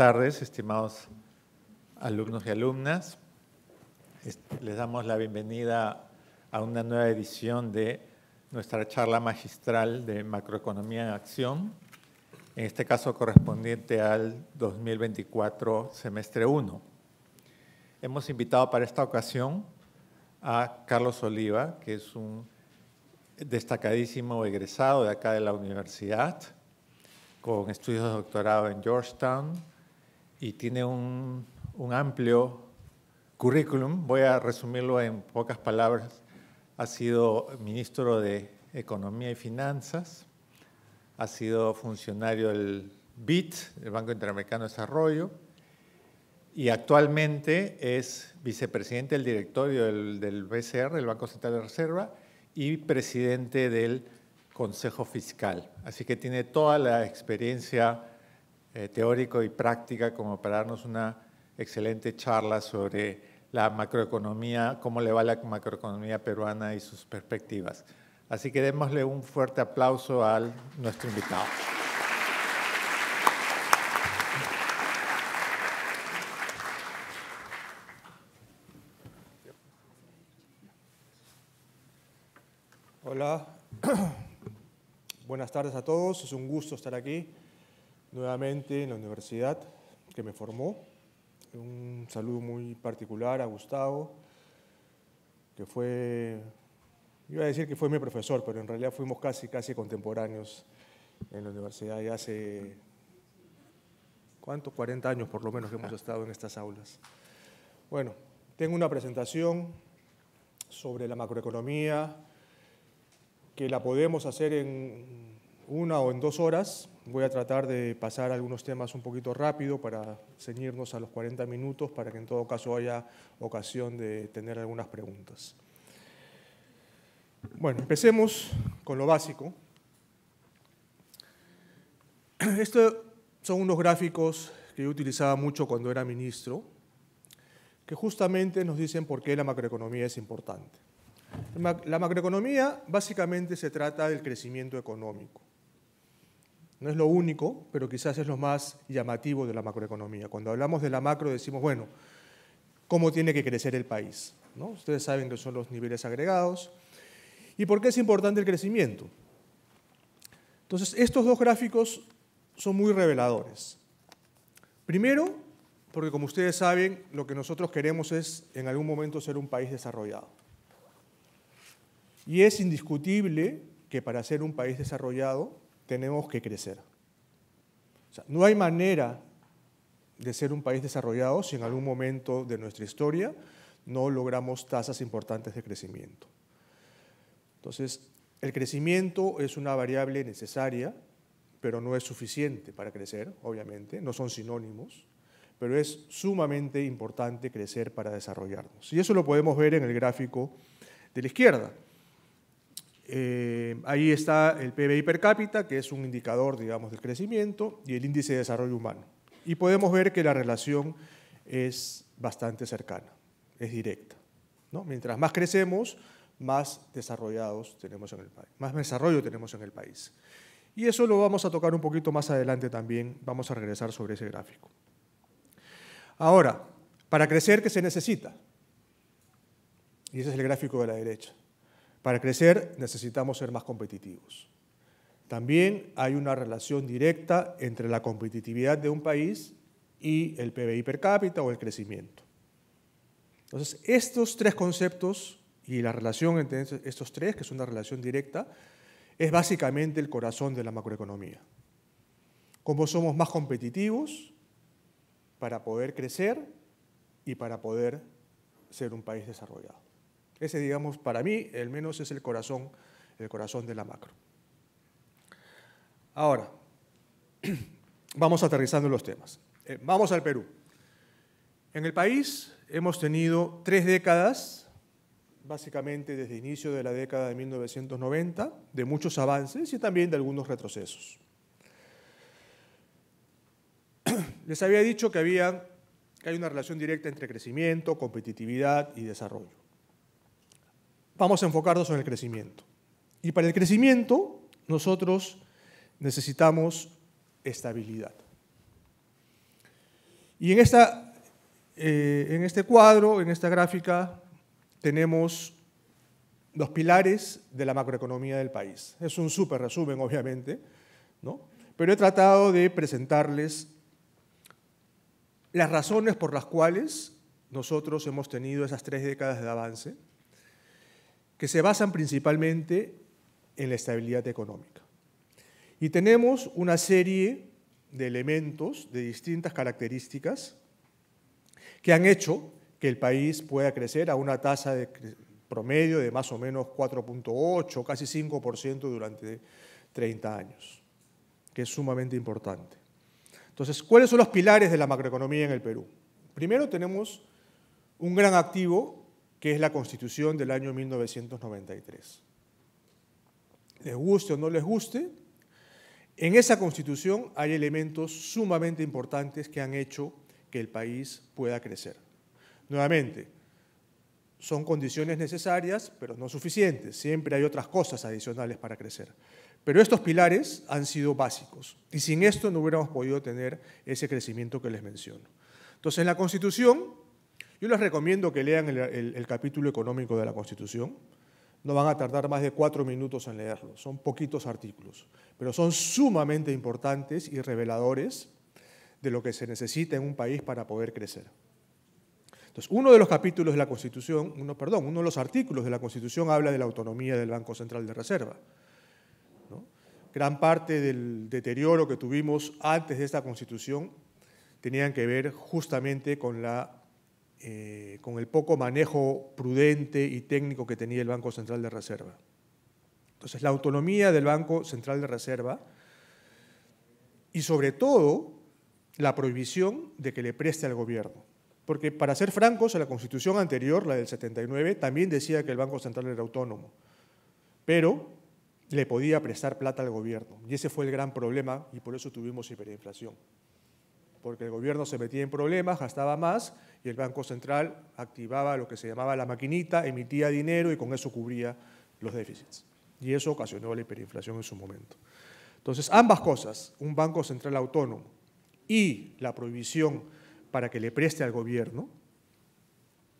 tardes, estimados alumnos y alumnas. Les damos la bienvenida a una nueva edición de nuestra charla magistral de Macroeconomía en Acción, en este caso correspondiente al 2024, semestre 1. Hemos invitado para esta ocasión a Carlos Oliva, que es un destacadísimo egresado de acá de la universidad, con estudios de doctorado en Georgetown, y tiene un, amplio currículum. Voy a resumirlo en pocas palabras. Ha sido ministro de Economía y Finanzas, ha sido funcionario del BIT, el Banco Interamericano de Desarrollo, y actualmente es vicepresidente del directorio del, del, BCR, el Banco Central de Reserva, y presidente del Consejo Fiscal. Así que tiene toda la experiencia eh, teórico y práctica como para darnos una excelente charla sobre la macroeconomía, cómo le va la macroeconomía peruana y sus perspectivas. Así que démosle un fuerte aplauso al nuestro invitado. Hola, buenas tardes a todos, es un gusto estar aquí nuevamente en la universidad que me formó. Un saludo muy particular a Gustavo, que fue, iba a decir que fue mi profesor, pero en realidad fuimos casi, casi contemporáneos en la universidad ya hace, ¿cuántos? 40 años por lo menos que hemos ah. estado en estas aulas. Bueno, tengo una presentación sobre la macroeconomía que la podemos hacer en una o en dos horas, voy a tratar de pasar algunos temas un poquito rápido para ceñirnos a los 40 minutos para que en todo caso haya ocasión de tener algunas preguntas. Bueno, empecemos con lo básico. Estos son unos gráficos que yo utilizaba mucho cuando era ministro, que justamente nos dicen por qué la macroeconomía es importante. La macroeconomía básicamente se trata del crecimiento económico. No es lo único, pero quizás es lo más llamativo de la macroeconomía. Cuando hablamos de la macro decimos, bueno, ¿cómo tiene que crecer el país? ¿No? Ustedes saben que son los niveles agregados. ¿Y por qué es importante el crecimiento? Entonces, estos dos gráficos son muy reveladores. Primero, porque como ustedes saben, lo que nosotros queremos es en algún momento ser un país desarrollado. Y es indiscutible que para ser un país desarrollado tenemos que crecer. no hay manera de ser un país desarrollado si en algún momento de nuestra historia no logramos tasas importantes de crecimiento. Entonces, el crecimiento es una variable necesaria, pero no es suficiente para crecer, obviamente, no son sinónimos, pero es sumamente importante crecer para desarrollarnos. Y eso lo podemos ver en el gráfico de la izquierda. Eh, ahí está el PBI per cápita, que es un indicador, digamos, del crecimiento, y el índice de desarrollo humano. Y podemos ver que la relación es bastante cercana, es directa. ¿no? Mientras más crecemos, más desarrollados tenemos en el país, más desarrollo tenemos en el país. Y eso lo vamos a tocar un poquito más adelante también, vamos a regresar sobre ese gráfico. Ahora, para crecer, ¿qué se necesita? Y ese es el gráfico de la derecha. Para crecer necesitamos ser más competitivos. También hay una relación directa entre la competitividad de un país y el PBI per cápita o el crecimiento. Entonces, estos tres conceptos y la relación entre estos tres, que es una relación directa, es básicamente el corazón de la macroeconomía. Cómo somos más competitivos para poder crecer y para poder ser un país desarrollado. Ese, digamos, para mí, el menos es el corazón, el corazón de la macro. Ahora, vamos aterrizando los temas. Eh, vamos al Perú. En el país hemos tenido tres décadas, básicamente desde el inicio de la década de 1990, de muchos avances y también de algunos retrocesos. Les había dicho que, había, que hay una relación directa entre crecimiento, competitividad y desarrollo vamos a enfocarnos en el crecimiento. Y para el crecimiento nosotros necesitamos estabilidad. Y en, esta, eh, en este cuadro, en esta gráfica, tenemos los pilares de la macroeconomía del país. Es un súper resumen, obviamente, ¿no? pero he tratado de presentarles las razones por las cuales nosotros hemos tenido esas tres décadas de avance que se basan principalmente en la estabilidad económica. Y tenemos una serie de elementos de distintas características que han hecho que el país pueda crecer a una tasa de promedio de más o menos 4.8, casi 5% durante 30 años, que es sumamente importante. Entonces, ¿cuáles son los pilares de la macroeconomía en el Perú? Primero tenemos un gran activo que es la Constitución del año 1993. Les guste o no les guste, en esa Constitución hay elementos sumamente importantes que han hecho que el país pueda crecer. Nuevamente, son condiciones necesarias, pero no suficientes. Siempre hay otras cosas adicionales para crecer. Pero estos pilares han sido básicos y sin esto no hubiéramos podido tener ese crecimiento que les menciono. Entonces, en la Constitución yo les recomiendo que lean el, capítulo económico de la Constitución. No van a tardar más de cuatro minutos en leerlo. Son poquitos artículos, pero son sumamente importantes y reveladores de lo que se necesita en un país para poder crecer. Entonces, uno de los capítulos de la Constitución, uno, perdón, uno de los artículos de la Constitución habla de la autonomía del Banco Central de Reserva. Gran parte del deterioro que tuvimos antes de esta Constitución tenían que ver justamente con la eh, con el poco manejo prudente y técnico que tenía el Banco Central de Reserva. Entonces, la autonomía del Banco Central de Reserva y sobre todo la prohibición de que le preste al gobierno. Porque para ser francos, en la constitución anterior, la del 79, también decía que el Banco Central era autónomo, pero le podía prestar plata al gobierno. Y ese fue el gran problema y por eso tuvimos hiperinflación. Porque el gobierno se metía en problemas, gastaba más y el Banco Central activaba lo que se llamaba la maquinita, emitía dinero y con eso cubría los déficits. Y eso ocasionó la hiperinflación en su momento. Entonces, ambas cosas, un Banco Central autónomo y la prohibición para que le preste al gobierno,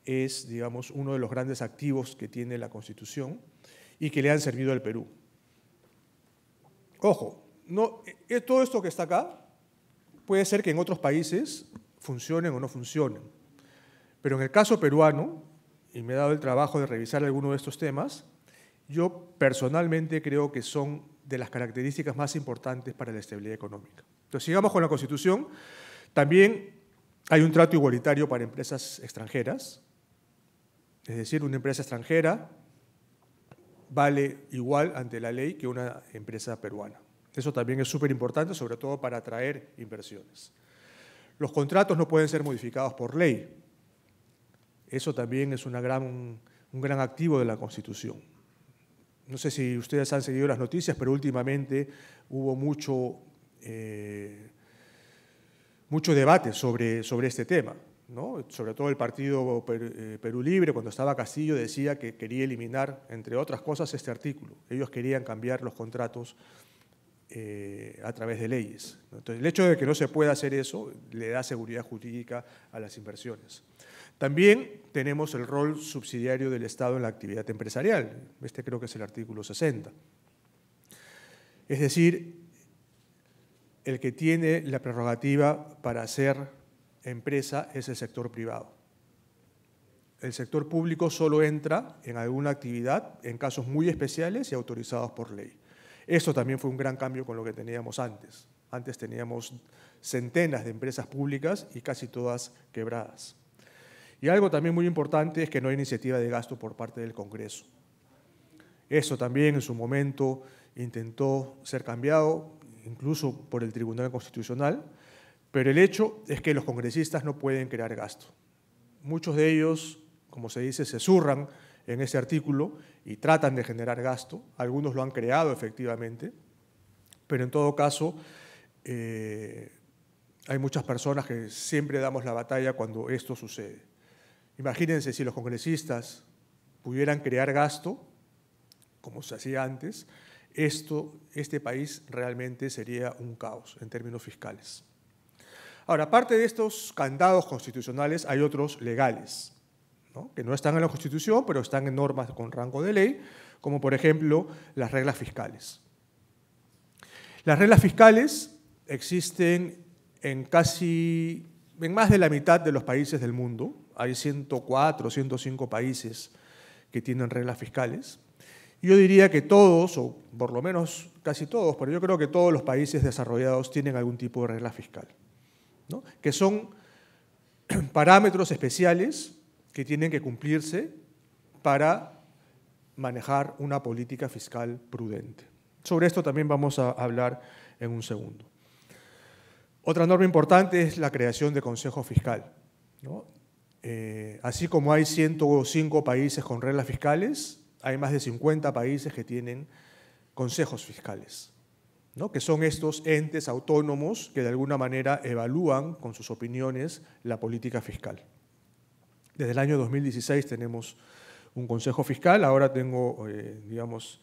es, digamos, uno de los grandes activos que tiene la Constitución y que le han servido al Perú. Ojo, no, eh, todo esto que está acá puede ser que en otros países funcionen o no funcionen. Pero en el caso peruano, y me he dado el trabajo de revisar algunos de estos temas, yo personalmente creo que son de las características más importantes para la estabilidad económica. Entonces, sigamos con la Constitución. También hay un trato igualitario para empresas extranjeras, es decir, una empresa extranjera vale igual ante la ley que una empresa peruana. Eso también es súper importante, sobre todo para atraer inversiones. Los contratos no pueden ser modificados por ley, eso también es una gran, un gran activo de la Constitución. No sé si ustedes han seguido las noticias, pero últimamente hubo mucho, eh, mucho debate sobre, sobre este tema. ¿no? Sobre todo el partido eh, Perú Libre, cuando estaba Castillo, decía que quería eliminar, entre otras cosas, este artículo. Ellos querían cambiar los contratos eh, a través de leyes. el hecho de que no se pueda hacer eso le da seguridad jurídica a las inversiones. También tenemos el rol subsidiario del Estado en la actividad empresarial. Este creo que es el artículo 60. Es decir, el que tiene la prerrogativa para ser empresa es el sector privado. El sector público solo entra en alguna actividad en casos muy especiales y autorizados por ley. Esto también fue un gran cambio con lo que teníamos antes. Antes teníamos centenas de empresas públicas y casi todas quebradas. Y algo también muy importante es que no hay iniciativa de gasto por parte del Congreso. Eso también en su momento intentó ser cambiado, incluso por el Tribunal Constitucional, pero el hecho es que los congresistas no pueden crear gasto. Muchos de ellos, como se dice, se zurran en ese artículo y tratan de generar gasto. Algunos lo han creado efectivamente, pero en todo caso eh, hay muchas personas que siempre damos la batalla cuando esto sucede. Imagínense si los congresistas pudieran crear gasto, como se hacía antes, esto, este país realmente sería un caos en términos fiscales. Ahora, aparte de estos candados constitucionales, hay otros legales que no están en la Constitución, pero están en normas con rango de ley, como por ejemplo las reglas fiscales. Las reglas fiscales existen en casi, en más de la mitad de los países del mundo. Hay 104, 105 países que tienen reglas fiscales. Yo diría que todos, o por lo menos casi todos, pero yo creo que todos los países desarrollados tienen algún tipo de regla fiscal, que son parámetros especiales que tienen que cumplirse para manejar una política fiscal prudente. Sobre esto también vamos a hablar en un segundo. Otra norma importante es la creación de Consejo Fiscal. Eh, así como hay 105 países con reglas fiscales, hay más de 50 países que tienen consejos fiscales, que son estos entes autónomos que de alguna manera evalúan con sus opiniones la política fiscal. Desde el año 2016 tenemos un consejo fiscal, ahora tengo, eh, digamos,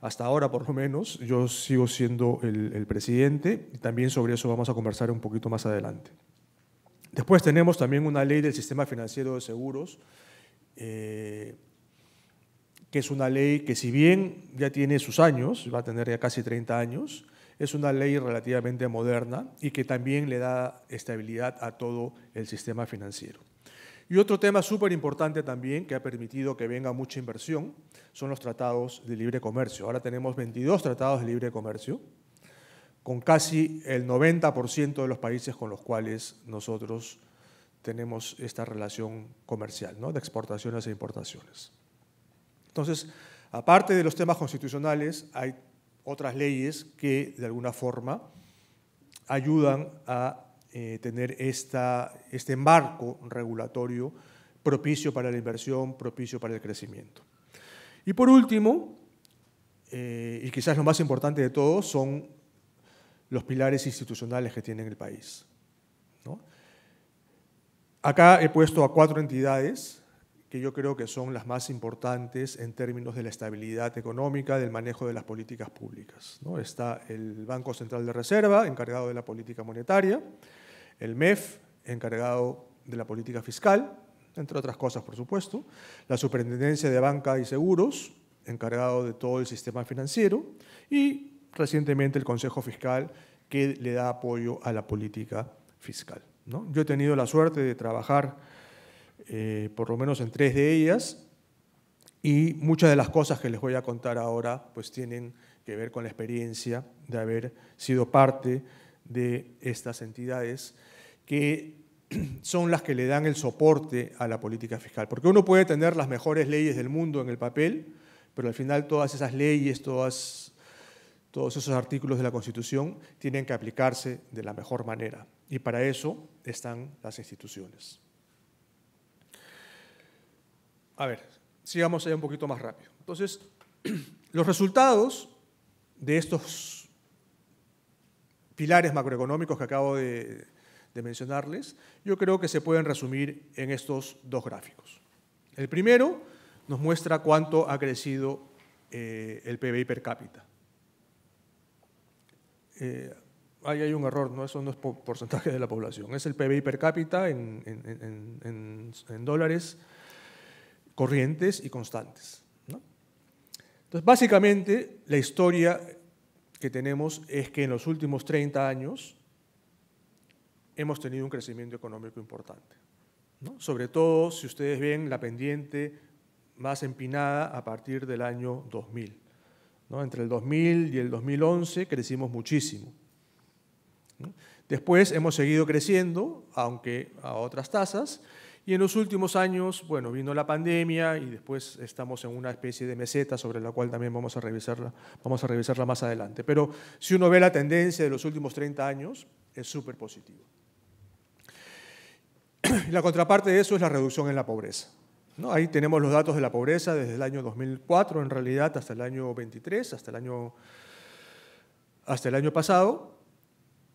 hasta ahora por lo menos, yo sigo siendo el, presidente y también sobre eso vamos a conversar un poquito más adelante. Después tenemos también una ley del sistema financiero de seguros, eh, que es una ley que si bien ya tiene sus años, va a tener ya casi 30 años, es una ley relativamente moderna y que también le da estabilidad a todo el sistema financiero. Y otro tema súper importante también que ha permitido que venga mucha inversión son los tratados de libre comercio. Ahora tenemos 22 tratados de libre comercio con casi el 90% de los países con los cuales nosotros tenemos esta relación comercial, ¿no? de exportaciones e importaciones. Entonces, aparte de los temas constitucionales, hay otras leyes que de alguna forma ayudan a eh, tener este marco regulatorio propicio para la inversión, propicio para el crecimiento. Y por último, eh, y quizás lo más importante de todo, son los pilares institucionales que tiene el país. Acá he puesto a cuatro entidades que yo creo que son las más importantes en términos de la estabilidad económica, del manejo de las políticas públicas. Está el Banco Central de Reserva, encargado de la política monetaria, el MEF, encargado de la política fiscal, entre otras cosas, por supuesto, la Superintendencia de Banca y Seguros, encargado de todo el sistema financiero, y recientemente el Consejo Fiscal, que le da apoyo a la política fiscal. ¿no? Yo he tenido la suerte de trabajar eh, por lo menos en tres de ellas y muchas de las cosas que les voy a contar ahora pues tienen que ver con la experiencia de haber sido parte de estas entidades que son las que le dan el soporte a la política fiscal. Porque uno puede tener las mejores leyes del mundo en el papel, pero al final todas esas leyes, todos esos artículos de la Constitución tienen que aplicarse de la mejor manera. Y para eso están las instituciones. A ver, sigamos allá un poquito más rápido. Entonces, los resultados de estos pilares macroeconómicos que acabo de, de mencionarles, yo creo que se pueden resumir en estos dos gráficos. El primero nos muestra cuánto ha crecido eh, el PBI per cápita. Eh, ahí hay un error, ¿no? eso no es porcentaje de la población, es el PBI per cápita en, dólares corrientes y constantes. Entonces, básicamente, la historia que tenemos es que en los últimos 30 años hemos tenido un crecimiento económico importante. Sobre todo si ustedes ven la pendiente más empinada a partir del año 2000. Entre el 2000 y el 2011 crecimos muchísimo. Después hemos seguido creciendo, aunque a otras tasas, y en los últimos años, bueno, vino la pandemia y después estamos en una especie de meseta sobre la cual también vamos a revisarla, vamos a revisarla más adelante. Pero si uno ve la tendencia de los últimos 30 años, es súper positivo. La contraparte de eso es la reducción en la pobreza. ¿no? Ahí tenemos los datos de la pobreza desde el año 2004, en realidad, hasta el año 23, hasta el año, hasta el año pasado.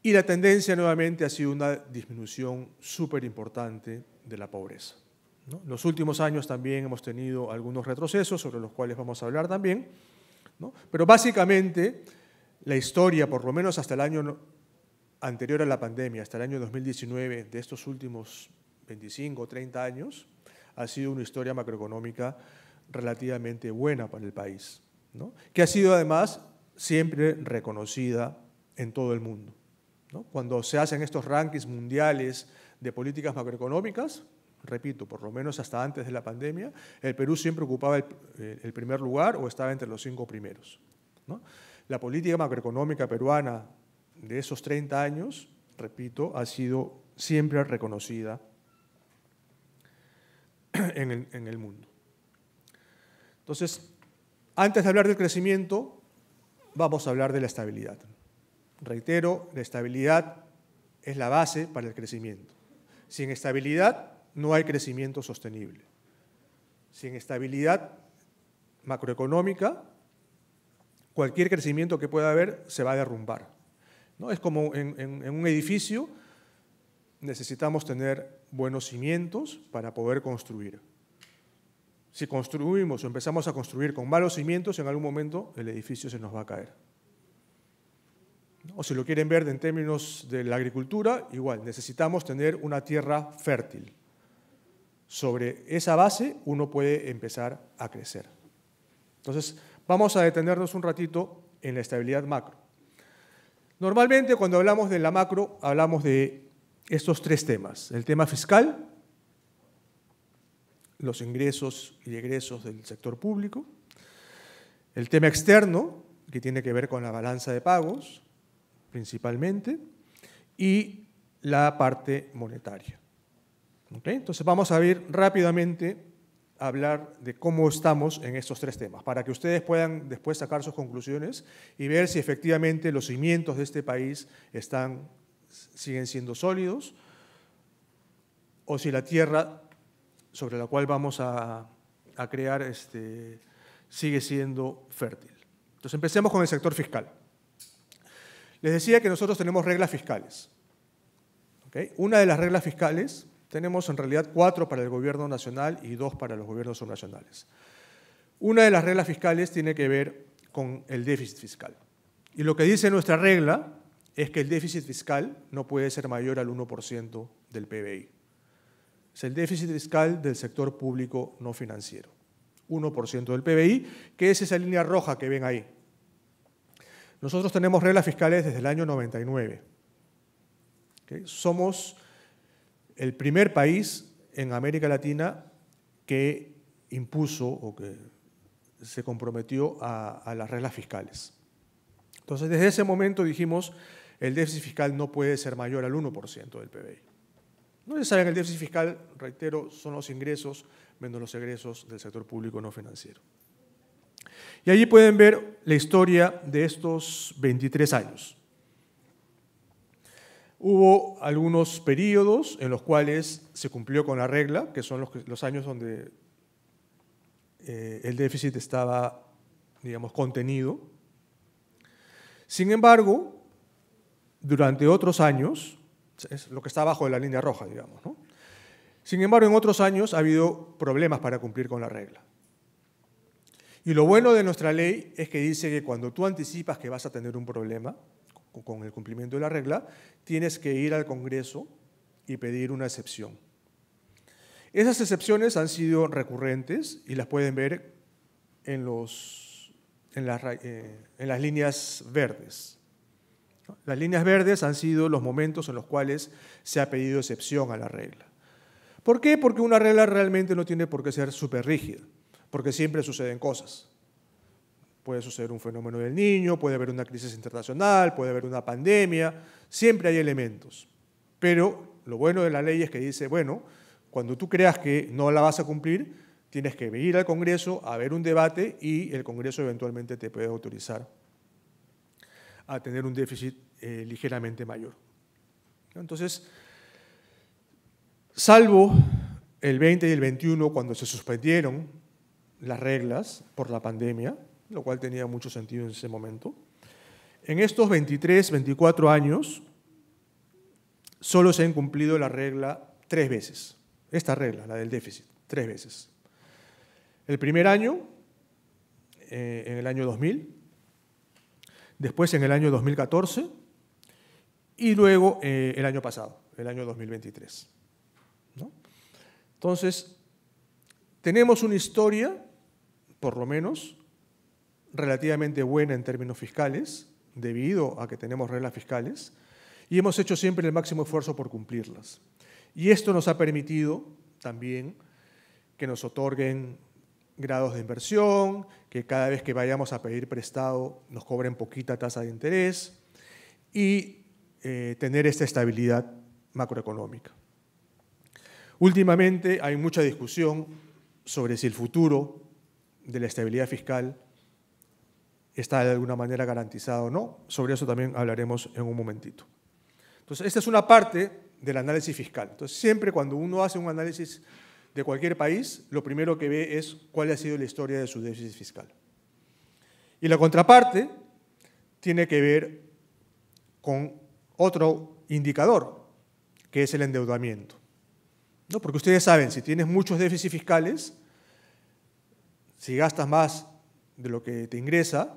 Y la tendencia nuevamente ha sido una disminución súper importante de la pobreza. En los últimos años también hemos tenido algunos retrocesos, sobre los cuales vamos a hablar también. Pero básicamente la historia, por lo menos hasta el año anterior a la pandemia, hasta el año 2019, de estos últimos 25 o 30 años, ha sido una historia macroeconómica relativamente buena para el país, ¿no? que ha sido además siempre reconocida en todo el mundo. Cuando se hacen estos rankings mundiales de políticas macroeconómicas, repito, por lo menos hasta antes de la pandemia, el Perú siempre ocupaba el, eh, primer lugar o estaba entre los cinco primeros. La política macroeconómica peruana de esos 30 años, repito, ha sido siempre reconocida en el, en el mundo. Entonces, antes de hablar del crecimiento, vamos a hablar de la estabilidad. Reitero, la estabilidad es la base para el crecimiento. Sin estabilidad no hay crecimiento sostenible. Sin estabilidad macroeconómica, cualquier crecimiento que pueda haber se va a derrumbar. ¿no? Es como en, en un edificio necesitamos tener buenos cimientos para poder construir. Si construimos o empezamos a construir con malos cimientos, en algún momento el edificio se nos va a caer. O si lo quieren ver en términos de la agricultura, igual, necesitamos tener una tierra fértil. Sobre esa base uno puede empezar a crecer. Entonces, vamos a detenernos un ratito en la estabilidad macro. Normalmente cuando hablamos de la macro hablamos de estos tres temas. El tema fiscal, los ingresos y egresos del sector público. El tema externo, que tiene que ver con la balanza de pagos, principalmente. Y la parte monetaria. Entonces vamos a ver rápidamente hablar de cómo estamos en estos tres temas, para que ustedes puedan después sacar sus conclusiones y ver si efectivamente los cimientos de este país están, siguen siendo sólidos o si la tierra sobre la cual vamos a, a crear este, sigue siendo fértil. Entonces empecemos con el sector fiscal. Les decía que nosotros tenemos reglas fiscales. Una de las reglas fiscales tenemos en realidad cuatro para el gobierno nacional y dos para los gobiernos subnacionales. Una de las reglas fiscales tiene que ver con el déficit fiscal. Y lo que dice nuestra regla es que el déficit fiscal no puede ser mayor al 1% del PBI. Es el déficit fiscal del sector público no financiero. 1% del PBI, que es esa línea roja que ven ahí. Nosotros tenemos reglas fiscales desde el año 99. Somos el primer país en América Latina que impuso o que se comprometió a, las reglas fiscales. Entonces, desde ese momento dijimos, el déficit fiscal no puede ser mayor al 1% del PBI. No se saben que el déficit fiscal, reitero, son los ingresos menos los egresos del sector público no financiero. Y allí pueden ver la historia de estos 23 años. Hubo algunos periodos en los cuales se cumplió con la regla, que son los, años donde eh, el déficit estaba, digamos, contenido. Sin embargo, durante otros años, es lo que está abajo de la línea roja, digamos, Sin embargo, en otros años ha habido problemas para cumplir con la regla. Y lo bueno de nuestra ley es que dice que cuando tú anticipas que vas a tener un problema, con el cumplimiento de la regla, tienes que ir al Congreso y pedir una excepción. Esas excepciones han sido recurrentes y las pueden ver en, las, eh, en las líneas verdes. Las líneas verdes han sido los momentos en los cuales se ha pedido excepción a la regla. ¿Por qué? Porque una regla realmente no tiene por qué ser súper rígida, porque siempre suceden cosas. Puede suceder un fenómeno del niño, puede haber una crisis internacional, puede haber una pandemia, siempre hay elementos. Pero lo bueno de la ley es que dice, bueno, cuando tú creas que no la vas a cumplir, tienes que venir al Congreso a ver un debate y el Congreso eventualmente te puede autorizar a tener un déficit eh, ligeramente mayor. Entonces, salvo el 20 y el 21, cuando se suspendieron las reglas por la pandemia, lo cual tenía mucho sentido en ese momento. En estos 23, 24 años, solo se han incumplido la regla tres veces. Esta regla, la del déficit, tres veces. El primer año, eh, en el año 2000, después en el año 2014 y luego eh, el año pasado, el año 2023. Entonces, tenemos una historia, por lo menos, relativamente buena en términos fiscales, debido a que tenemos reglas fiscales, y hemos hecho siempre el máximo esfuerzo por cumplirlas. Y esto nos ha permitido también que nos otorguen grados de inversión, que cada vez que vayamos a pedir prestado nos cobren poquita tasa de interés y eh, tener esta estabilidad macroeconómica. Últimamente hay mucha discusión sobre si el futuro de la estabilidad fiscal está de alguna manera garantizado o no. Sobre eso también hablaremos en un momentito. Entonces, esta es una parte del análisis fiscal. Entonces, siempre cuando uno hace un análisis de cualquier país, lo primero que ve es cuál ha sido la historia de su déficit fiscal. Y la contraparte tiene que ver con otro indicador, que es el endeudamiento. ¿No? Porque ustedes saben, si tienes muchos déficits fiscales, si gastas más de lo que te ingresa,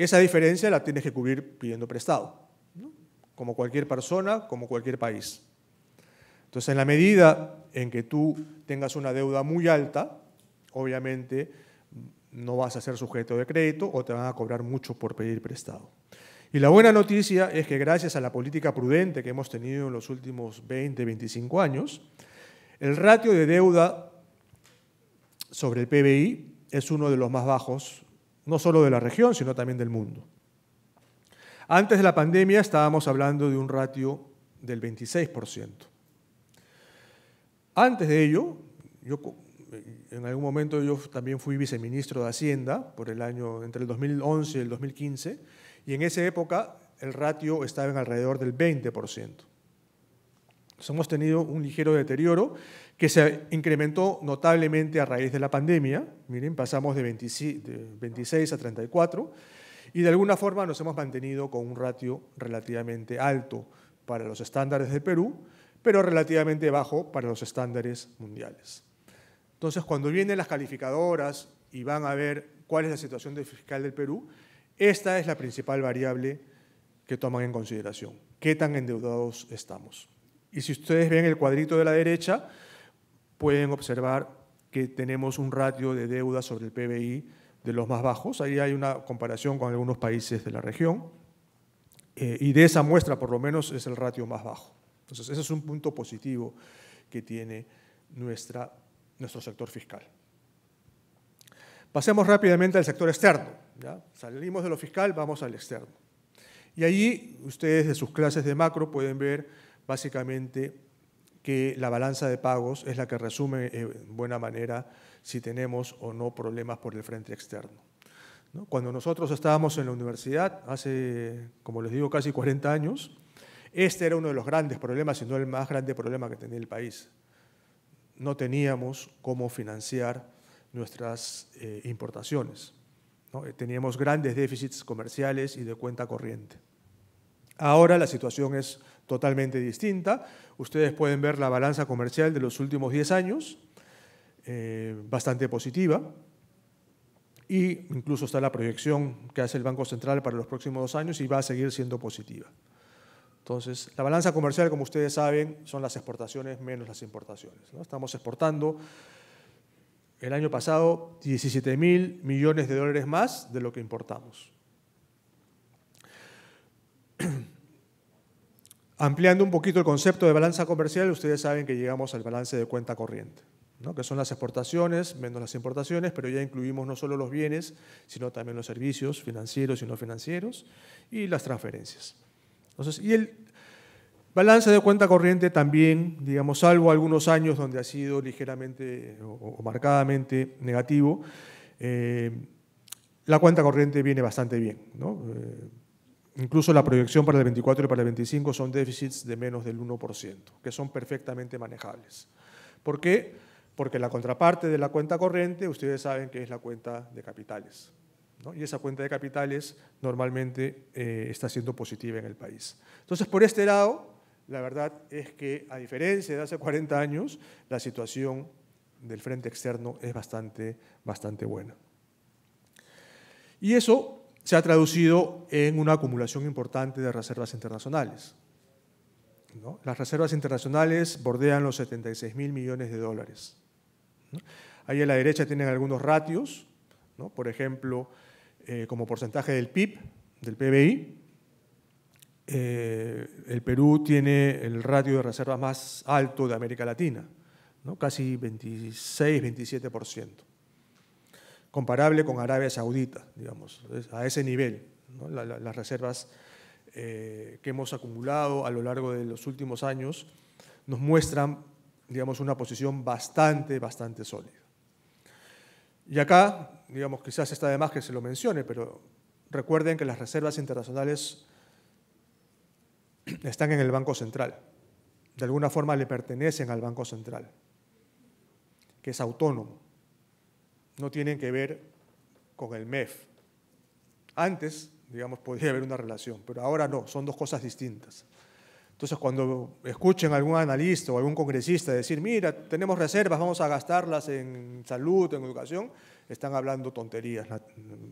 esa diferencia la tienes que cubrir pidiendo prestado, como cualquier persona, como cualquier país. Entonces, en la medida en que tú tengas una deuda muy alta, obviamente mm, no vas a ser sujeto de crédito o te van a cobrar mucho por pedir prestado. Y la buena noticia es que gracias a la política prudente que hemos tenido en los últimos 20, 25 años, el ratio de deuda sobre el PBI es uno de los más bajos no solo de la región, sino también del mundo. Antes de la pandemia estábamos hablando de un ratio del 26%. Antes de ello, yo, eh, en algún momento yo también fui viceministro de Hacienda por el año entre el 2011 y el 2015, y en esa época el ratio estaba en alrededor del 20%. hemos tenido un ligero deterioro que se incrementó notablemente a raíz de la pandemia. Miren, pasamos de 26 a 34 y de alguna forma nos hemos mantenido con un ratio relativamente alto para los estándares de Perú, pero relativamente bajo para los estándares mundiales. Entonces, cuando vienen las calificadoras y van a ver cuál es la situación fiscal del Perú, esta es la principal variable que toman en consideración, qué tan endeudados estamos. Y si ustedes ven el cuadrito de la derecha, pueden observar que tenemos un ratio de deuda sobre el PBI de los más bajos. Ahí hay una comparación con algunos países de la región. Eh, y de esa muestra, por lo menos, es el ratio más bajo. Entonces, ese es un punto positivo que tiene nuestra, nuestro sector fiscal. Pasemos rápidamente al sector externo. ¿ya? Salimos de lo fiscal, vamos al externo. Y allí ustedes de sus clases de macro pueden ver básicamente que la balanza de pagos es la que resume eh, en buena manera si tenemos o no problemas por el frente externo. Cuando nosotros estábamos en la universidad, hace, como les digo, casi 40 años, este era uno de los grandes problemas, si no el más grande problema que tenía el país. No teníamos cómo financiar nuestras eh, importaciones. Eh, teníamos grandes déficits comerciales y de cuenta corriente. Ahora la situación es totalmente distinta. Ustedes pueden ver la balanza comercial de los últimos 10 años, eh, bastante positiva, e incluso está la proyección que hace el Banco Central para los próximos dos años y va a seguir siendo positiva. Entonces, la balanza comercial, como ustedes saben, son las exportaciones menos las importaciones. ¿no? Estamos exportando el año pasado 17 mil millones de dólares más de lo que importamos. Ampliando un poquito el concepto de balanza comercial, ustedes saben que llegamos al balance de cuenta corriente, ¿no? que son las exportaciones menos las importaciones, pero ya incluimos no solo los bienes, sino también los servicios financieros y no financieros y las transferencias. Entonces, y el balance de cuenta corriente también, digamos, salvo algunos años donde ha sido ligeramente o, marcadamente negativo, eh, la cuenta corriente viene bastante bien. ¿no? Eh, Incluso la proyección para el 24 y para el 25 son déficits de menos del 1%, que son perfectamente manejables. ¿Por qué? Porque la contraparte de la cuenta corriente, ustedes saben que es la cuenta de capitales. Y esa cuenta de capitales normalmente eh, está siendo positiva en el país. Entonces, por este lado, la verdad es que, a diferencia de hace 40 años, la situación del frente externo es bastante, bastante buena. Y eso se ha traducido en una acumulación importante de reservas internacionales. Las reservas internacionales bordean los 76 mil millones de dólares. Ahí a la derecha tienen algunos ratios, por ejemplo, eh, como porcentaje del PIB, del PBI. Eh, el Perú tiene el ratio de reservas más alto de América Latina, casi 26-27% comparable con Arabia Saudita, digamos, a ese nivel. las reservas eh, que hemos acumulado a lo largo de los últimos años nos muestran, digamos, una posición bastante, bastante sólida. Y acá, digamos, quizás está de más que se lo mencione, pero recuerden que las reservas internacionales están en el Banco Central. De alguna forma le pertenecen al Banco Central, que es autónomo no tienen que ver con el MEF. Antes, digamos, podía haber una relación, pero ahora no, son dos cosas distintas. Entonces, cuando escuchen a algún analista o algún congresista decir, mira, tenemos reservas, vamos a gastarlas en salud, en educación, están hablando tonterías,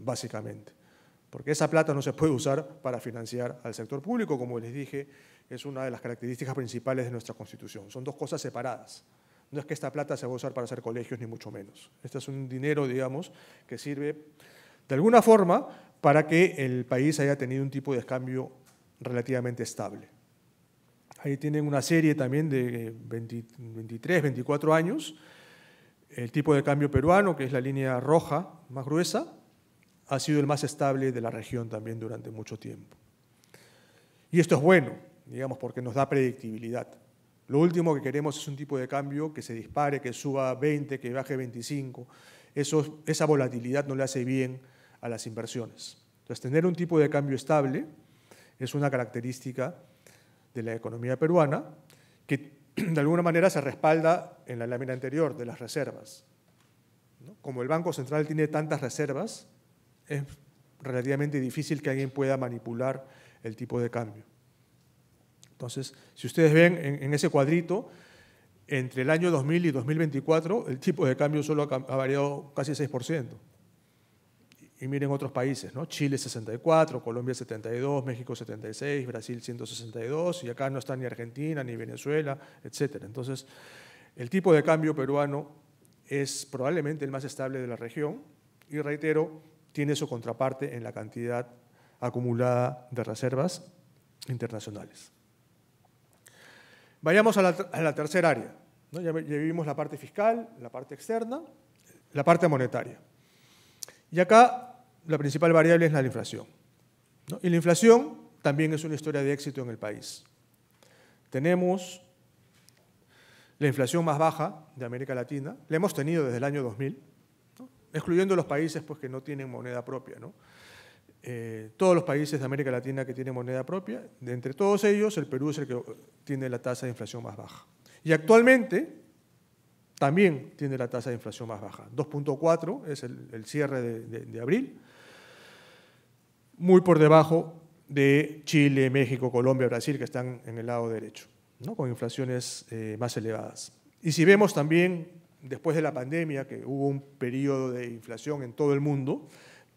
básicamente. Porque esa plata no se puede usar para financiar al sector público, como les dije, es una de las características principales de nuestra Constitución. Son dos cosas separadas. No es que esta plata se va a usar para hacer colegios, ni mucho menos. Este es un dinero, digamos, que sirve de alguna forma para que el país haya tenido un tipo de cambio relativamente estable. Ahí tienen una serie también de 23, eh, 24 años, el tipo de cambio peruano, que es la línea roja más gruesa, ha sido el más estable de la región también durante mucho tiempo. Y esto es bueno, digamos, porque nos da predictibilidad. Lo último que queremos es un tipo de cambio que se dispare, que suba 20, que baje 25. esa volatilidad no le hace bien a las inversiones. Entonces, tener un tipo de cambio estable es una característica de la economía peruana que de alguna manera se respalda en la lámina anterior de las reservas. Como el Banco Central tiene tantas reservas, es relativamente difícil que alguien pueda manipular el tipo de cambio. Entonces, si ustedes ven en, ese cuadrito, entre el año 2000 y 2024, el tipo de cambio solo ha, variado casi 6%. Y miren otros países, ¿no? Chile 64, Colombia 72, México 76, Brasil 162, y acá no está ni Argentina, ni Venezuela, etc. Entonces, el tipo de cambio peruano es probablemente el más estable de la región y, reitero, tiene su contraparte en la cantidad acumulada de reservas internacionales. Vayamos a la, tercera área. ¿no? Ya, la parte fiscal, la parte externa, la parte monetaria. Y acá la principal variable es la inflación. Y la inflación también es una historia de éxito en el país. Tenemos la inflación más baja de América Latina, la hemos tenido desde el año 2000, excluyendo los países pues, que no tienen moneda propia. ¿no? Eh, todos los países de América Latina que tienen moneda propia, de entre todos ellos el Perú es el que tiene la tasa de inflación más baja. Y actualmente también tiene la tasa de inflación más baja. 2.4 es el, cierre de, abril, muy por debajo de Chile, México, Colombia, Brasil, que están en el lado derecho, con inflaciones eh, más elevadas. Y si vemos también, después de la pandemia, que hubo un periodo de inflación en todo el mundo,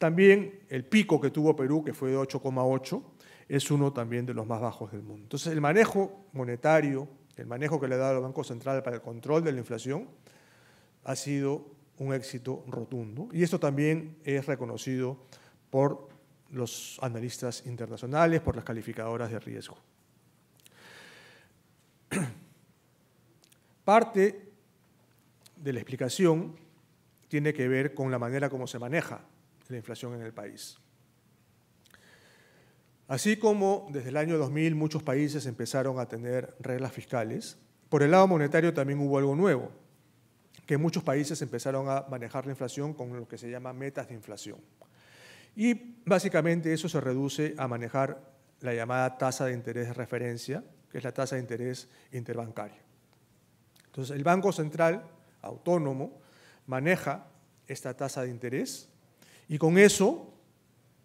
también el pico que tuvo Perú, que fue de 8,8, es uno también de los más bajos del mundo. Entonces, el manejo monetario, el manejo que le ha dado el Banco Central para el control de la inflación, ha sido un éxito rotundo. Y esto también es reconocido por los analistas internacionales, por las calificadoras de riesgo. Parte de la explicación tiene que ver con la manera como se maneja la inflación en el país. Así como desde el año 2000 muchos países empezaron a tener reglas fiscales, por el lado monetario también hubo algo nuevo, que muchos países empezaron a manejar la inflación con lo que se llama metas de inflación. Y básicamente eso se reduce a manejar la llamada tasa de interés de referencia, que es la tasa de interés interbancario. Entonces, el Banco Central Autónomo maneja esta tasa de interés y con eso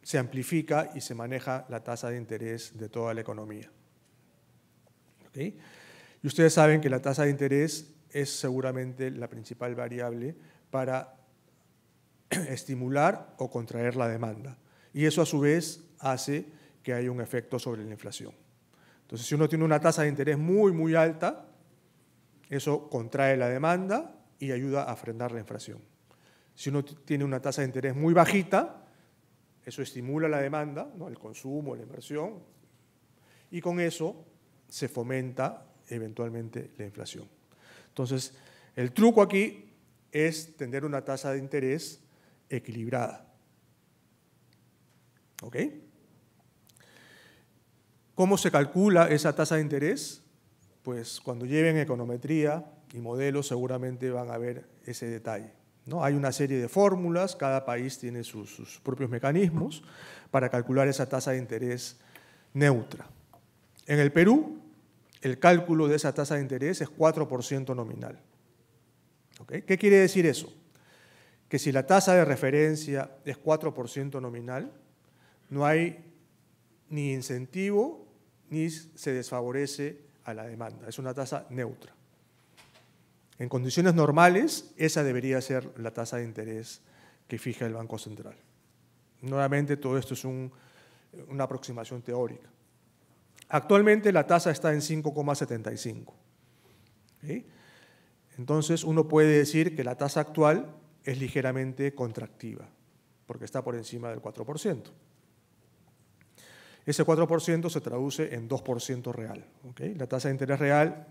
se amplifica y se maneja la tasa de interés de toda la economía. Y ustedes saben que la tasa de interés es seguramente la principal variable para estimular o contraer la demanda. Y eso a su vez hace que haya un efecto sobre la inflación. Entonces, si uno tiene una tasa de interés muy, muy alta, eso contrae la demanda y ayuda a frenar la inflación. Si uno tiene una tasa de interés muy bajita, eso estimula la demanda, ¿no? el consumo, la inversión, y con eso se fomenta eventualmente la inflación. Entonces, el truco aquí es tener una tasa de interés equilibrada. ¿Cómo se calcula esa tasa de interés? Pues cuando lleven econometría y modelos seguramente van a ver ese detalle. Hay una serie de fórmulas, cada país tiene sus, propios mecanismos para calcular esa tasa de interés neutra. En el Perú, el cálculo de esa tasa de interés es 4% nominal. ¿Qué quiere decir eso? Que si la tasa de referencia es 4% nominal, no hay ni incentivo ni se desfavorece a la demanda. Es una tasa neutra. En condiciones normales, esa debería ser la tasa de interés que fija el Banco Central. Nuevamente, todo esto es una aproximación teórica. Actualmente la tasa está en 5,75. Entonces uno puede decir que la tasa actual es ligeramente contractiva, porque está por encima del 4%. Ese 4% se traduce en 2% real. La tasa de interés real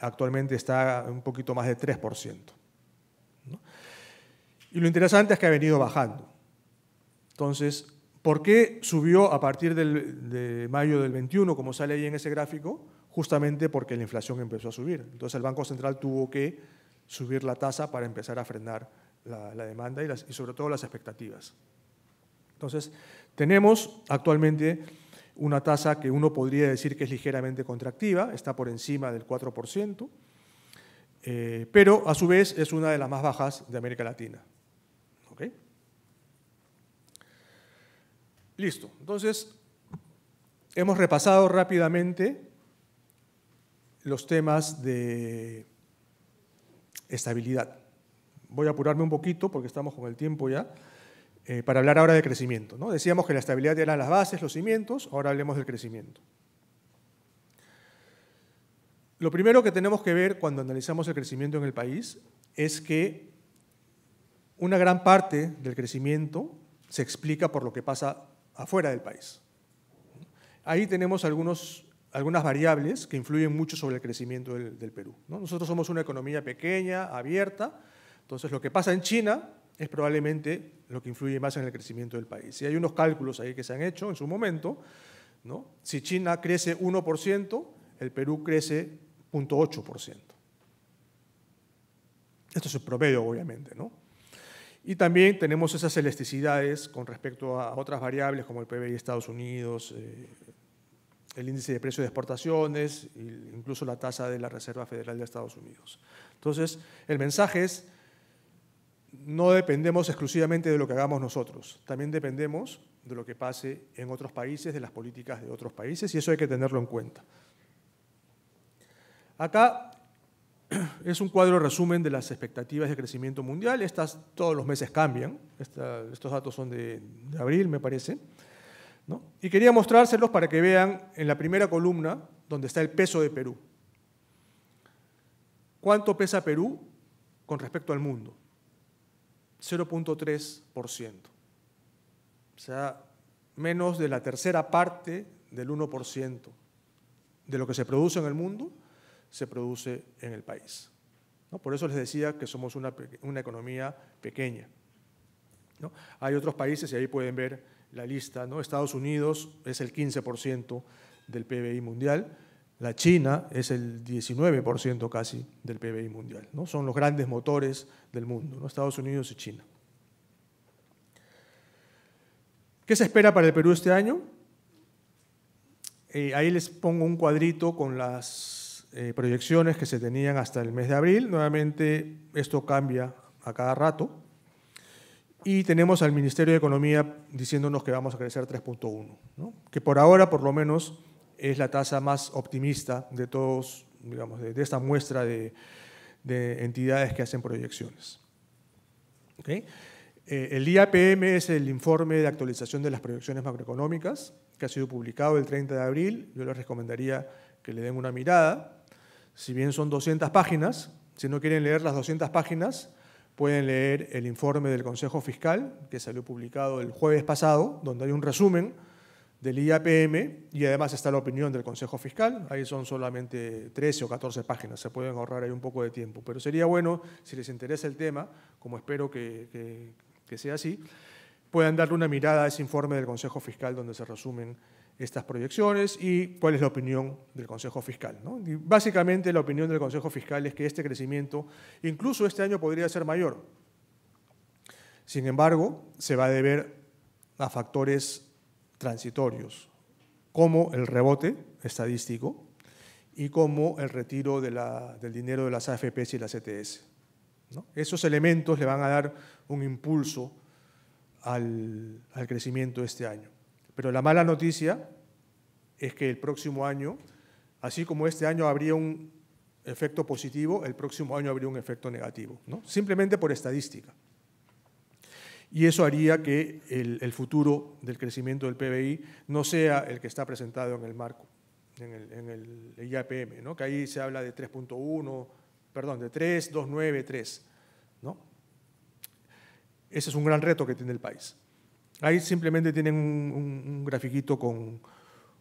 actualmente está un poquito más de 3%. Y lo interesante es que ha venido bajando. Entonces, ¿por qué subió a partir de mayo del 21, como sale ahí en ese gráfico? Justamente porque la inflación empezó a subir. Entonces el Banco Central tuvo que subir la tasa para empezar a frenar la, demanda y, y sobre todo las expectativas. Entonces, tenemos actualmente una tasa que uno podría decir que es ligeramente contractiva, está por encima del 4%, eh, pero a su vez es una de las más bajas de América Latina. Listo, entonces hemos repasado rápidamente los temas de estabilidad. Voy a apurarme un poquito porque estamos con el tiempo ya. Eh, para hablar ahora de crecimiento. ¿no? Decíamos que la estabilidad eran las bases, los cimientos, ahora hablemos del crecimiento. Lo primero que tenemos que ver cuando analizamos el crecimiento en el país es que una gran parte del crecimiento se explica por lo que pasa afuera del país. Ahí tenemos algunas variables que influyen mucho sobre el crecimiento del, Perú. Nosotros somos una economía pequeña, abierta, entonces lo que pasa en China es probablemente lo que influye más en el crecimiento del país. Y hay unos cálculos ahí que se han hecho en su momento. ¿no? Si China crece 1%, el Perú crece 0.8%. Esto es el promedio, obviamente. ¿no? Y también tenemos esas elasticidades con respecto a otras variables como el PBI de Estados Unidos, eh, el índice de precios de exportaciones, e incluso la tasa de la Reserva Federal de Estados Unidos. Entonces, el mensaje es no dependemos exclusivamente de lo que hagamos nosotros, también dependemos de lo que pase en otros países, de las políticas de otros países, y eso hay que tenerlo en cuenta. Acá es un cuadro resumen de las expectativas de crecimiento mundial. Estas todos los meses cambian. estos datos son de, abril, me parece. Y quería mostrárselos para que vean en la primera columna donde está el peso de Perú. ¿Cuánto pesa Perú con respecto al mundo? 0.3%. O sea, menos de la tercera parte del 1% de lo que se produce en el mundo se produce en el país. Por eso les decía que somos una, economía pequeña. Hay otros países, y ahí pueden ver la lista, Estados Unidos es el 15% del PBI mundial, la China es el 19% casi del PBI mundial. ¿no? Son los grandes motores del mundo, ¿no? Estados Unidos y China. ¿Qué se espera para el Perú este año? Eh, ahí les pongo un cuadrito con las eh, proyecciones que se tenían hasta el mes de abril. Nuevamente, esto cambia a cada rato. Y tenemos al Ministerio de Economía diciéndonos que vamos a crecer 3.1, que por ahora por lo menos es la tasa más optimista de todos, digamos, de, esta muestra de, entidades que hacen proyecciones. Eh, el IAPM es el informe de actualización de las proyecciones macroeconómicas que ha sido publicado el 30 de abril. Yo les recomendaría que le den una mirada. Si bien son 200 páginas, si no quieren leer las 200 páginas, pueden leer el informe del Consejo Fiscal que salió publicado el jueves pasado, donde hay un resumen del IAPM y además está la opinión del Consejo Fiscal. Ahí son solamente 13 o 14 páginas, se pueden ahorrar ahí un poco de tiempo. Pero sería bueno, si les interesa el tema, como espero que, sea así, puedan darle una mirada a ese informe del Consejo Fiscal donde se resumen estas proyecciones y cuál es la opinión del Consejo Fiscal. básicamente la opinión del Consejo Fiscal es que este crecimiento, incluso este año, podría ser mayor. Sin embargo, se va a deber a factores transitorios, como el rebote estadístico y como el retiro del dinero de las AFPs y las ETS. Esos elementos le van a dar un impulso al, crecimiento este año. Pero la mala noticia es que el próximo año, así como este año habría un efecto positivo, el próximo año habría un efecto negativo, ¿no? simplemente por estadística. Y eso haría que el, futuro del crecimiento del PBI no sea el que está presentado en el marco, en el, IAPM, que ahí se habla de 3.1, perdón, de 3, Ese es un gran reto que tiene el país. Ahí simplemente tienen un, un, grafiquito con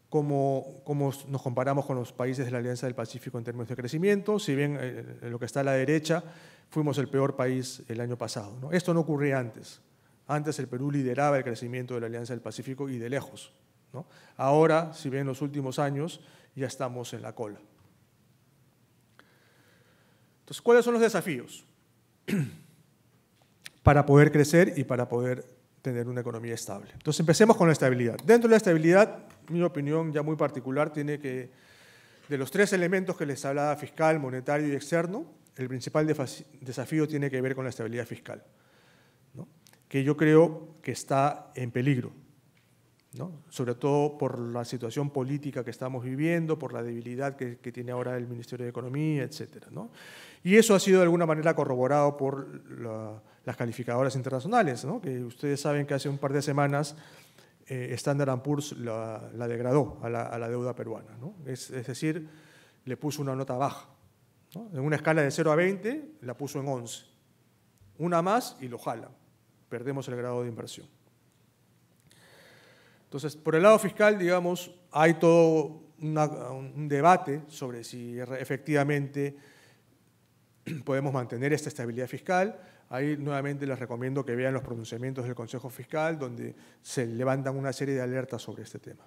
cómo, nos comparamos con los países de la Alianza del Pacífico en términos de crecimiento. Si bien eh, lo que está a la derecha, fuimos el peor país el año pasado. Esto no ocurría antes. Antes el Perú lideraba el crecimiento de la Alianza del Pacífico y de lejos. Ahora, si bien los últimos años, ya estamos en la cola. Entonces, ¿cuáles son los desafíos para poder crecer y para poder tener una economía estable? Entonces, empecemos con la estabilidad. Dentro de la estabilidad, mi opinión ya muy particular tiene que, de los tres elementos que les hablaba, fiscal, monetario y externo, el principal desafío tiene que ver con la estabilidad fiscal que yo creo que está en peligro, sobre todo por la situación política que estamos viviendo, por la debilidad que, tiene ahora el Ministerio de Economía, etc. Y eso ha sido de alguna manera corroborado por las calificadoras internacionales, que ustedes saben que hace un par de semanas eh, Standard Poor's la, degradó a la, deuda peruana, es, es, decir, le puso una nota baja. En una escala de 0 a 20 la puso en 11, una más y lo jala perdemos el grado de inversión. Entonces, por el lado fiscal, digamos, hay todo un debate sobre si efectivamente podemos mantener esta estabilidad fiscal. Ahí nuevamente les recomiendo que vean los pronunciamientos del Consejo Fiscal, donde se levantan una serie de alertas sobre este tema.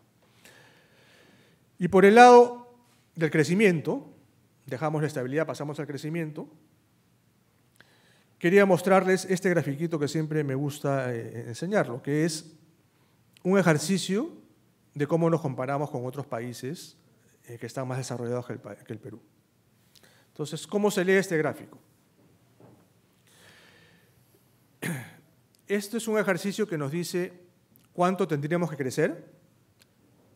Y por el lado del crecimiento, dejamos la estabilidad, pasamos al crecimiento, quería mostrarles este grafiquito que siempre me gusta eh, enseñarlo, que es un ejercicio de cómo nos comparamos con otros países eh, que están más desarrollados que el, que el Perú. Entonces, ¿cómo se lee este gráfico? Este es un ejercicio que nos dice cuánto tendríamos que crecer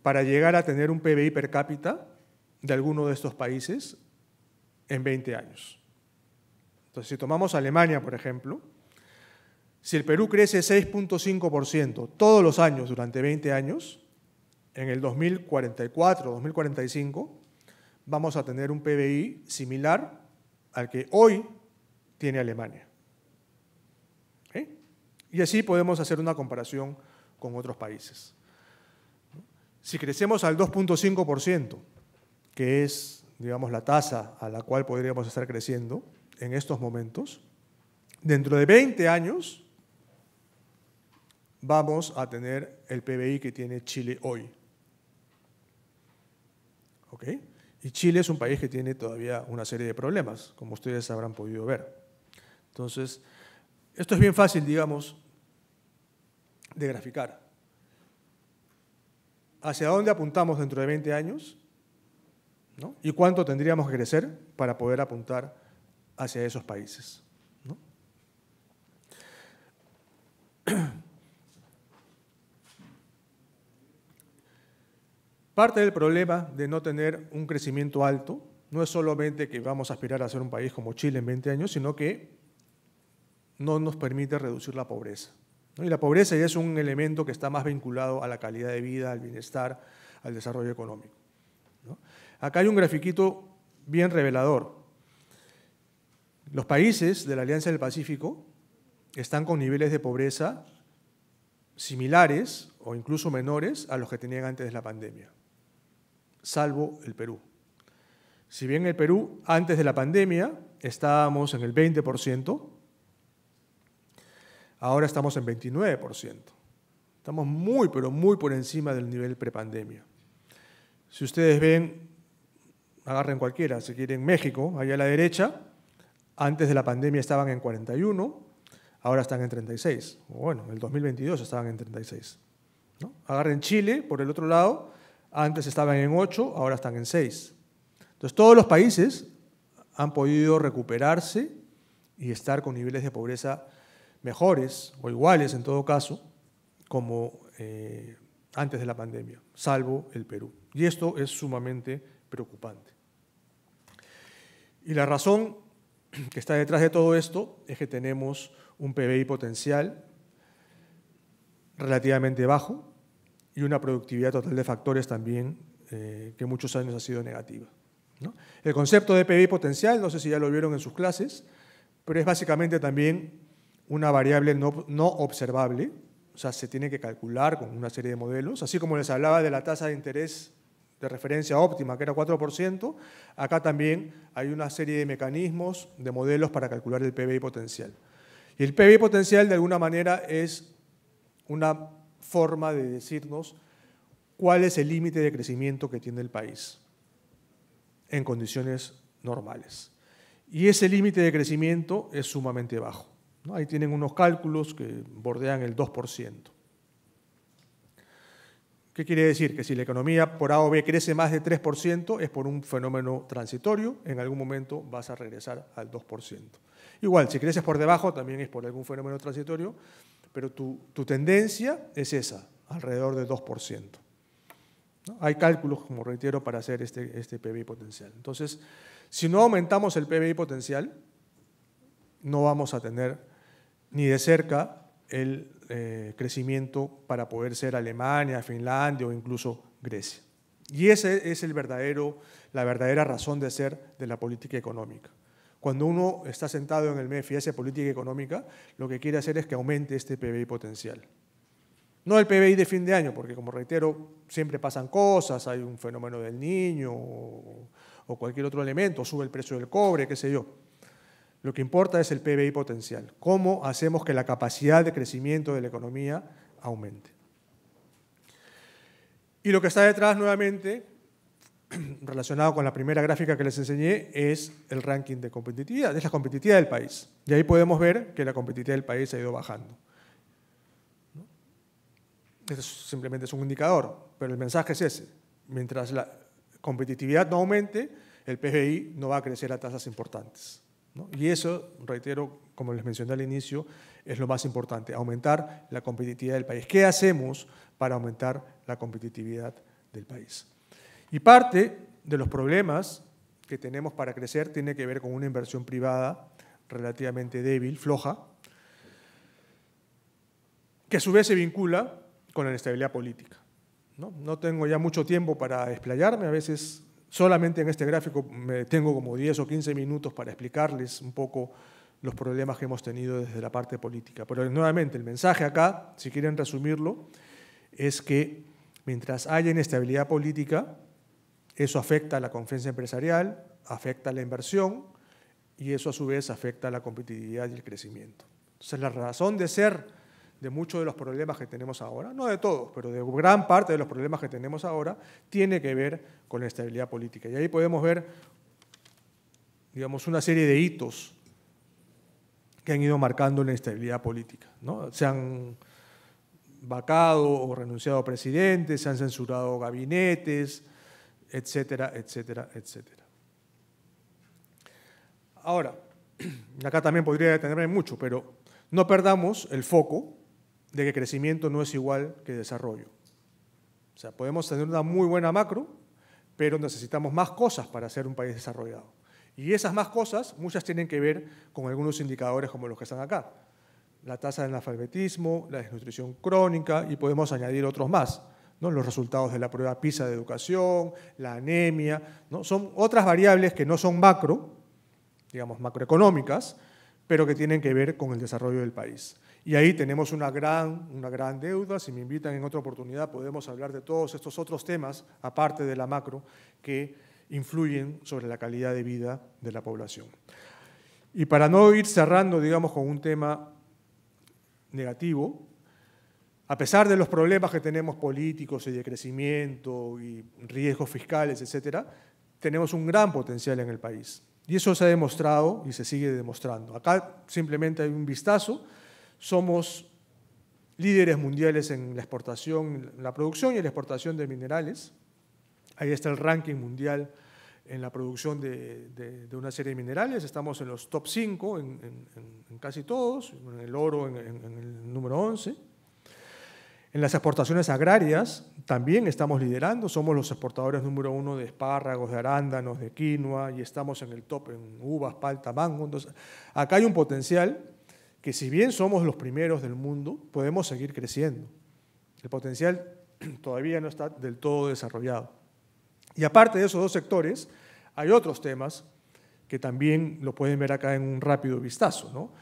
para llegar a tener un PBI per cápita de alguno de estos países en 20 años. Entonces, si tomamos Alemania, por ejemplo, si el Perú crece 6.5% todos los años durante 20 años, en el 2044, 2045, vamos a tener un PBI similar al que hoy tiene Alemania. ¿Eh? Y así podemos hacer una comparación con otros países. Si crecemos al 2.5%, que es, digamos, la tasa a la cual podríamos estar creciendo, en estos momentos, dentro de 20 años vamos a tener el PBI que tiene Chile hoy. ¿Ok? Y Chile es un país que tiene todavía una serie de problemas, como ustedes habrán podido ver. Entonces, esto es bien fácil, digamos, de graficar. ¿Hacia dónde apuntamos dentro de 20 años? ¿Y cuánto tendríamos que crecer para poder apuntar hacia esos países. Parte del problema de no tener un crecimiento alto no es solamente que vamos a aspirar a ser un país como Chile en 20 años, sino que no nos permite reducir la pobreza. Y la pobreza ya es un elemento que está más vinculado a la calidad de vida, al bienestar, al desarrollo económico. Acá hay un grafiquito bien revelador. Los países de la Alianza del Pacífico están con niveles de pobreza similares o incluso menores a los que tenían antes de la pandemia, salvo el Perú. Si bien el Perú antes de la pandemia estábamos en el 20%, ahora estamos en 29%. Estamos muy, pero muy por encima del nivel prepandemia. Si ustedes ven, agarren cualquiera, si quieren México, allá a la derecha, antes de la pandemia estaban en 41, ahora están en 36. Bueno, en el 2022 estaban en 36. ¿no? Agarren Chile, por el otro lado, antes estaban en 8, ahora están en 6. Entonces, todos los países han podido recuperarse y estar con niveles de pobreza mejores o iguales, en todo caso, como eh, antes de la pandemia, salvo el Perú. Y esto es sumamente preocupante. Y la razón que está detrás de todo esto es que tenemos un PBI potencial relativamente bajo y una productividad total de factores también eh, que muchos años ha sido negativa. El concepto de PBI potencial, no sé si ya lo vieron en sus clases, pero es básicamente también una variable no, no observable, o sea, se tiene que calcular con una serie de modelos, así como les hablaba de la tasa de interés de referencia óptima, que era 4%, acá también hay una serie de mecanismos, de modelos para calcular el PBI potencial. Y el PBI potencial, de alguna manera, es una forma de decirnos cuál es el límite de crecimiento que tiene el país en condiciones normales. Y ese límite de crecimiento es sumamente bajo. Ahí tienen unos cálculos que bordean el 2%. ¿Qué quiere decir? Que si la economía por A o B crece más de 3%, es por un fenómeno transitorio, en algún momento vas a regresar al 2%. Igual, si creces por debajo, también es por algún fenómeno transitorio, pero tu, tendencia es esa, alrededor de 2%. Hay cálculos, como reitero, para hacer este, este PBI potencial. Entonces, si no aumentamos el PBI potencial, no vamos a tener ni de cerca el eh, crecimiento para poder ser Alemania, Finlandia o incluso Grecia. Y esa es el verdadero, la verdadera razón de ser de la política económica. Cuando uno está sentado en el MEF y hace política económica, lo que quiere hacer es que aumente este PBI potencial. No el PBI de fin de año, porque como reitero, siempre pasan cosas, hay un fenómeno del niño o cualquier otro elemento, sube el precio del cobre, qué sé yo. Lo que importa es el PBI potencial. ¿Cómo hacemos que la capacidad de crecimiento de la economía aumente? Y lo que está detrás nuevamente, relacionado con la primera gráfica que les enseñé, es el ranking de competitividad, es la competitividad del país. Y ahí podemos ver que la competitividad del país ha ido bajando. Este simplemente es un indicador, pero el mensaje es ese. Mientras la competitividad no aumente, el PBI no va a crecer a tasas importantes. Y eso, reitero, como les mencioné al inicio, es lo más importante, aumentar la competitividad del país. ¿Qué hacemos para aumentar la competitividad del país? Y parte de los problemas que tenemos para crecer tiene que ver con una inversión privada relativamente débil, floja, que a su vez se vincula con la inestabilidad política. No, no tengo ya mucho tiempo para explayarme, a veces Solamente en este gráfico tengo como 10 o 15 minutos para explicarles un poco los problemas que hemos tenido desde la parte política. Pero nuevamente, el mensaje acá, si quieren resumirlo, es que mientras haya inestabilidad política, eso afecta a la confianza empresarial, afecta a la inversión y eso a su vez afecta a la competitividad y el crecimiento. Entonces la razón de ser de muchos de los problemas que tenemos ahora, no de todos, pero de gran parte de los problemas que tenemos ahora, tiene que ver con la estabilidad política. Y ahí podemos ver, digamos, una serie de hitos que han ido marcando la estabilidad política. ¿no? Se han vacado o renunciado a presidentes, se han censurado gabinetes, etcétera, etcétera, etcétera. Ahora, acá también podría detenerme mucho, pero no perdamos el foco de que crecimiento no es igual que desarrollo. O sea, podemos tener una muy buena macro, pero necesitamos más cosas para ser un país desarrollado. Y esas más cosas, muchas tienen que ver con algunos indicadores como los que están acá. La tasa de analfabetismo, la desnutrición crónica y podemos añadir otros más. Los resultados de la prueba PISA de educación, la anemia, son otras variables que no son macro, digamos macroeconómicas, pero que tienen que ver con el desarrollo del país. Y ahí tenemos una gran, una gran deuda. Si me invitan en otra oportunidad, podemos hablar de todos estos otros temas, aparte de la macro, que influyen sobre la calidad de vida de la población. Y para no ir cerrando, digamos, con un tema negativo, a pesar de los problemas que tenemos políticos y de crecimiento y riesgos fiscales, etcétera, tenemos un gran potencial en el país. Y eso se ha demostrado y se sigue demostrando. Acá simplemente hay un vistazo somos líderes mundiales en la exportación, la producción y la exportación de minerales. Ahí está el ranking mundial en la producción de, una serie de minerales. Estamos en los top 5 en, casi todos, en el oro en, el número 11. En las exportaciones agrarias también estamos liderando, somos los exportadores número uno de espárragos, de arándanos, de quinoa y estamos en el top en uvas, palta, mango. Entonces, acá hay un potencial que si bien somos los primeros del mundo, podemos seguir creciendo. El potencial todavía no está del todo desarrollado. Y aparte de esos dos sectores, hay otros temas que también lo pueden ver acá en un rápido vistazo. ¿no?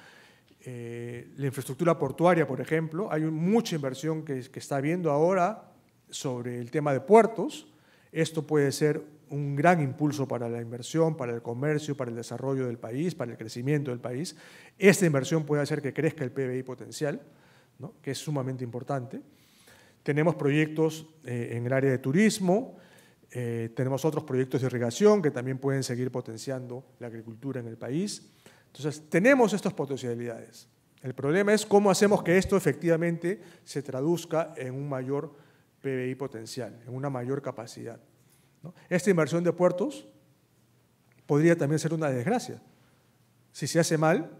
Eh, la infraestructura portuaria, por ejemplo, hay mucha inversión que, que está habiendo ahora sobre el tema de puertos. Esto puede ser un gran impulso para la inversión, para el comercio, para el desarrollo del país, para el crecimiento del país. Esta inversión puede hacer que crezca el PBI potencial, que es sumamente importante. Tenemos proyectos eh, en el área de turismo, eh, tenemos otros proyectos de irrigación que también pueden seguir potenciando la agricultura en el país. Entonces, tenemos estas potencialidades. El problema es cómo hacemos que esto efectivamente se traduzca en un mayor PBI potencial, en una mayor capacidad. Esta inversión de puertos podría también ser una desgracia. Si se hace mal,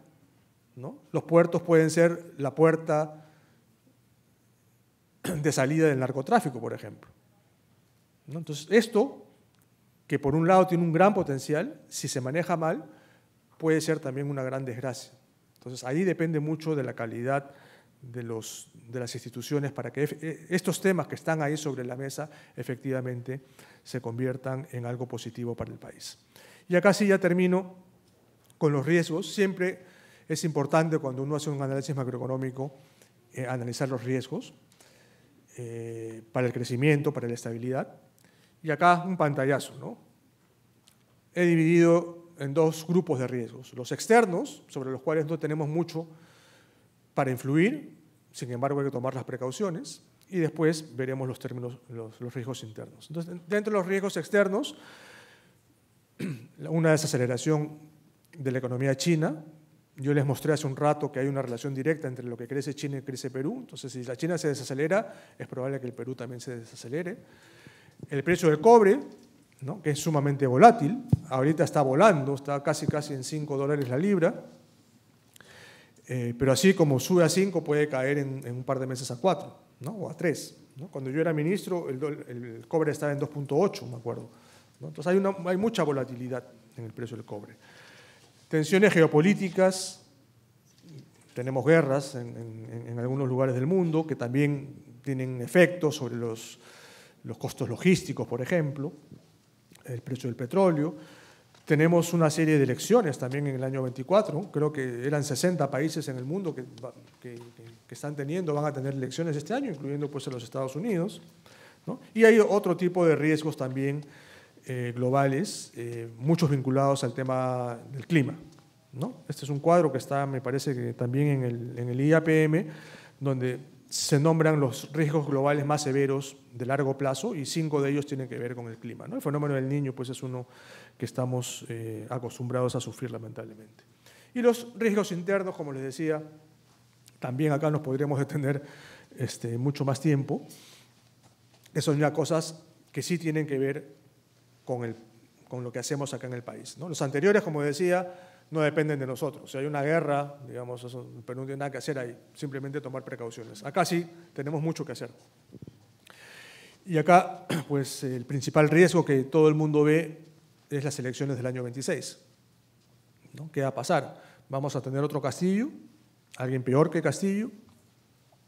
los puertos pueden ser la puerta de salida del narcotráfico, por ejemplo. Entonces, esto, que por un lado tiene un gran potencial, si se maneja mal, puede ser también una gran desgracia. Entonces, ahí depende mucho de la calidad de, las instituciones para que estos temas que están ahí sobre la mesa efectivamente se conviertan en algo positivo para el país. Y acá sí ya termino con los riesgos. Siempre es importante cuando uno hace un análisis macroeconómico eh, analizar los riesgos eh, para el crecimiento, para la estabilidad. Y acá un pantallazo, ¿no? He dividido en dos grupos de riesgos. Los externos, sobre los cuales no tenemos mucho para influir, sin embargo, hay que tomar las precauciones y después veremos los términos, los, riesgos internos. dentro de los riesgos externos, una desaceleración de la economía china, yo les mostré hace un rato que hay una relación directa entre lo que crece China y crece Perú. Entonces, si la China se desacelera, es probable que el Perú también se desacelere. El precio del cobre, que es sumamente volátil, ahorita está volando, está casi casi en 5 dólares la libra. Eh, pero así como sube a 5, puede caer en, un par de meses a 4 o a 3. Cuando yo era ministro, el, cobre estaba en 2.8, me acuerdo. Entonces hay, mucha volatilidad en el precio del cobre. Tensiones geopolíticas, tenemos guerras en, algunos lugares del mundo que también tienen efectos sobre los costos logísticos, por ejemplo, el precio del petróleo. Tenemos una serie de elecciones también en el año 24, creo que eran 60 países en el mundo que, están teniendo, van a tener elecciones este año, incluyendo pues a los Estados Unidos. Y hay otro tipo de riesgos también eh, globales, eh, muchos vinculados al tema del clima. Este es un cuadro que está, me parece, que también en el IAPM, donde se nombran los riesgos globales más severos de largo plazo y cinco de ellos tienen que ver con el clima. El fenómeno del niño pues, es uno que estamos eh, acostumbrados a sufrir lamentablemente. Y los riesgos internos, como les decía, también acá nos podríamos detener este, mucho más tiempo. Esas son ya cosas que sí tienen que ver con, con lo que hacemos acá en el país. Los anteriores, como decía, no dependen de nosotros. Si hay una guerra, digamos, eso, no tiene nada que hacer ahí, simplemente tomar precauciones. Acá sí tenemos mucho que hacer. Y acá, pues el principal riesgo que todo el mundo ve es las elecciones del año 26. ¿no? ¿Qué va a pasar? ¿Vamos a tener otro Castillo? ¿Alguien peor que Castillo?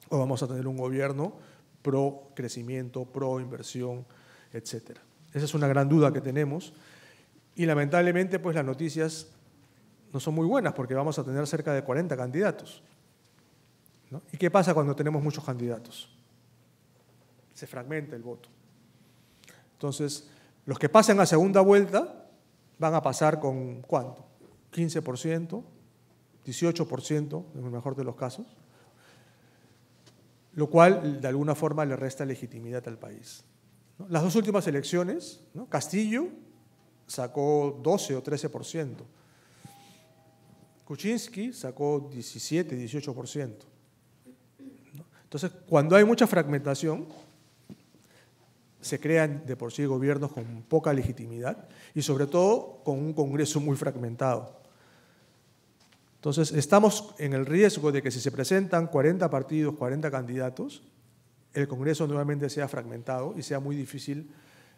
¿O vamos a tener un gobierno pro crecimiento, pro inversión, etcétera? Esa es una gran duda que tenemos. Y lamentablemente, pues las noticias no son muy buenas porque vamos a tener cerca de 40 candidatos. ¿Y qué pasa cuando tenemos muchos candidatos? Se fragmenta el voto. Entonces, los que pasan a segunda vuelta van a pasar con cuánto? 15%, 18% en el mejor de los casos, lo cual de alguna forma le resta legitimidad al país. Las dos últimas elecciones, Castillo sacó 12 o 13%. Kuczynski sacó 17, 18%. Entonces, cuando hay mucha fragmentación, se crean de por sí gobiernos con poca legitimidad y sobre todo con un Congreso muy fragmentado. Entonces, estamos en el riesgo de que si se presentan 40 partidos, 40 candidatos, el Congreso nuevamente sea fragmentado y sea muy difícil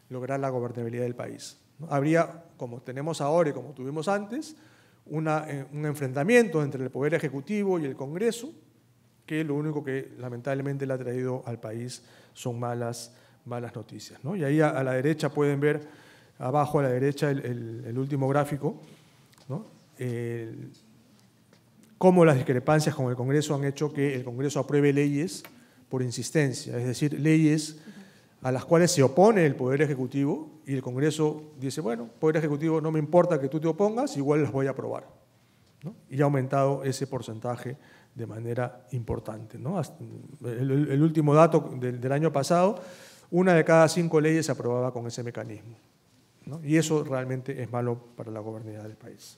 lograr la gobernabilidad del país. Habría, como tenemos ahora y como tuvimos antes, eh, un enfrentamiento entre el Poder Ejecutivo y el Congreso, que lo único que lamentablemente le ha traído al país son malas, noticias. Y ahí a, la derecha pueden ver, abajo a la derecha, el, último gráfico, ¿no? cómo las discrepancias con el Congreso han hecho que el Congreso apruebe leyes por insistencia, es decir, leyes a las cuales se opone el Poder Ejecutivo y el Congreso dice, bueno, Poder Ejecutivo, no me importa que tú te opongas, igual las voy a aprobar. Y ha aumentado ese porcentaje de manera importante. ¿no? El, último dato del, año pasado, una de cada cinco leyes se aprobaba con ese mecanismo. Y eso realmente es malo para la gobernabilidad del país.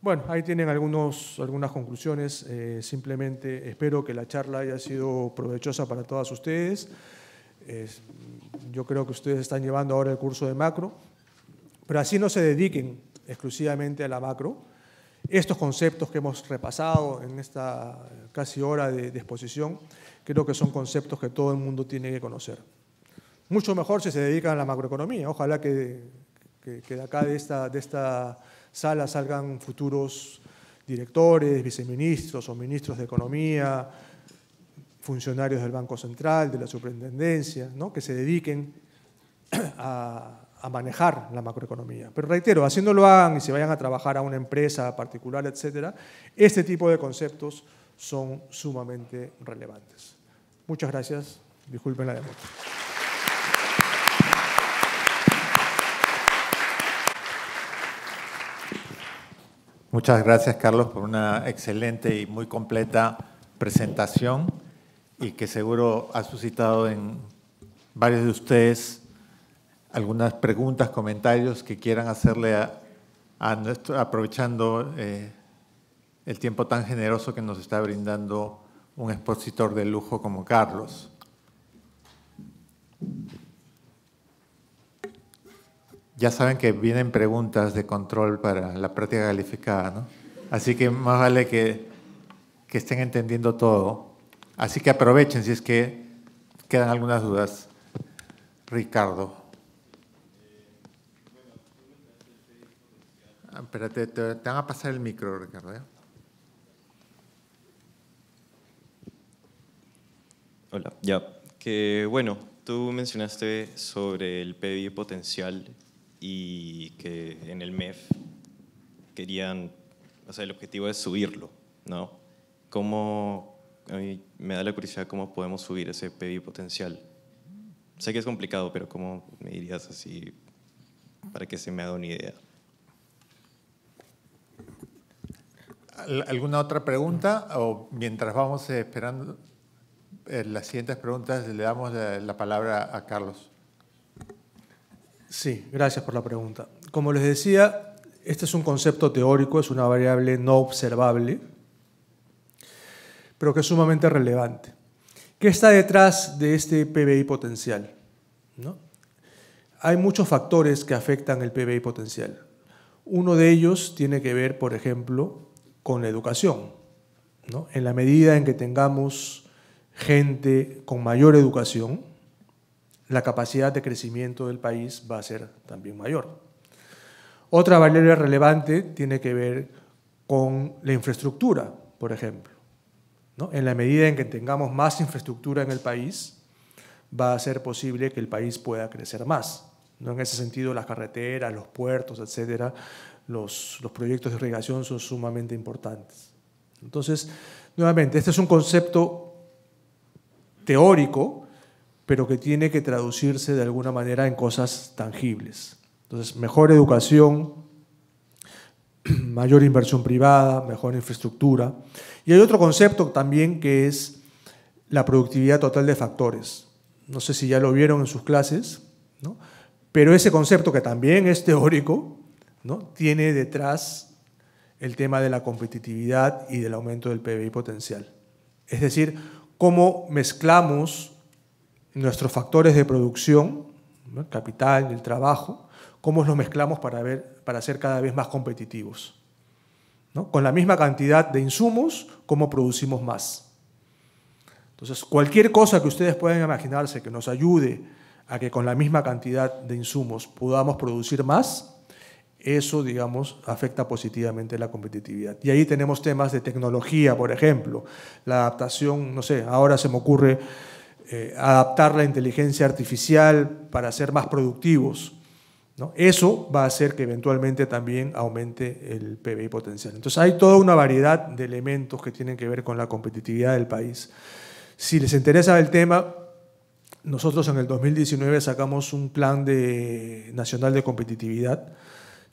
Bueno, ahí tienen algunos, algunas conclusiones. Eh, simplemente espero que la charla haya sido provechosa para todas ustedes yo creo que ustedes están llevando ahora el curso de macro, pero así no se dediquen exclusivamente a la macro. Estos conceptos que hemos repasado en esta casi hora de, exposición, creo que son conceptos que todo el mundo tiene que conocer. Mucho mejor si se dedican a la macroeconomía. Ojalá que, de acá, de esta sala, salgan futuros directores, viceministros o ministros de Economía, funcionarios del Banco Central, de la Superintendencia, que se dediquen a, manejar la macroeconomía. Pero reitero, haciéndolo hagan y se vayan a trabajar a una empresa particular, etcétera, este tipo de conceptos son sumamente relevantes. Muchas gracias. Disculpen la demora. Muchas gracias, Carlos, por una excelente y muy completa presentación y que seguro ha suscitado en varios de ustedes algunas preguntas, comentarios que quieran hacerle a, aprovechando eh, el tiempo tan generoso que nos está brindando un expositor de lujo como Carlos. Ya saben que vienen preguntas de control para la práctica calificada, ¿no? Así que más vale que, que estén entendiendo todo. Así que aprovechen si es que quedan algunas dudas. Ricardo. Ah, espérate, te, van a pasar el micro, Ricardo. Hola, ya. Que bueno, tú mencionaste sobre el PBI potencial y que en el MEF querían, o sea, el objetivo es subirlo, ¿no? ¿Cómo, me da la curiosidad cómo podemos subir ese PBI potencial. Sé que es complicado, pero ¿cómo me dirías así para que se me haga una idea? ¿Alguna otra pregunta? O mientras vamos eh, esperando eh, las siguientes preguntas, le damos la palabra a Carlos. Sí, gracias por la pregunta. Como les decía, este es un concepto teórico, es una variable no observable pero que es sumamente relevante. ¿Qué está detrás de este PBI potencial? Hay muchos factores que afectan el PBI potencial. Uno de ellos tiene que ver, por ejemplo, con la educación. En la medida en que tengamos gente con mayor educación, la capacidad de crecimiento del país va a ser también mayor. Otra variable relevante tiene que ver con la infraestructura, por ejemplo. En la medida en que tengamos más infraestructura en el país, va a ser posible que el país pueda crecer más. ¿no? En ese sentido, las carreteras, los puertos, etcétera, los proyectos de irrigación son sumamente importantes. Entonces, nuevamente, este es un concepto teórico, pero que tiene que traducirse de alguna manera en cosas tangibles. Entonces, mejor educación, mayor inversión privada, mejor infraestructura. Y hay otro concepto también que es la productividad total de factores. No sé si ya lo vieron en sus clases, pero ese concepto que también es teórico, tiene detrás el tema de la competitividad y del aumento del PBI potencial. Es decir, cómo mezclamos nuestros factores de producción, capital, el trabajo, cómo los mezclamos para, ver, para ser cada vez más competitivos. ¿no? Con la misma cantidad de insumos, cómo producimos más. Entonces, cualquier cosa que ustedes puedan imaginarse que nos ayude a que con la misma cantidad de insumos podamos producir más, eso, digamos, afecta positivamente la competitividad. Y ahí tenemos temas de tecnología, por ejemplo, la adaptación, no sé, ahora se me ocurre eh, adaptar la inteligencia artificial para ser más productivos. Eso va a hacer que eventualmente también aumente el PBI potencial. Entonces hay toda una variedad de elementos que tienen que ver con la competitividad del país. Si les interesa el tema, nosotros en el 2019 sacamos un plan nacional de competitividad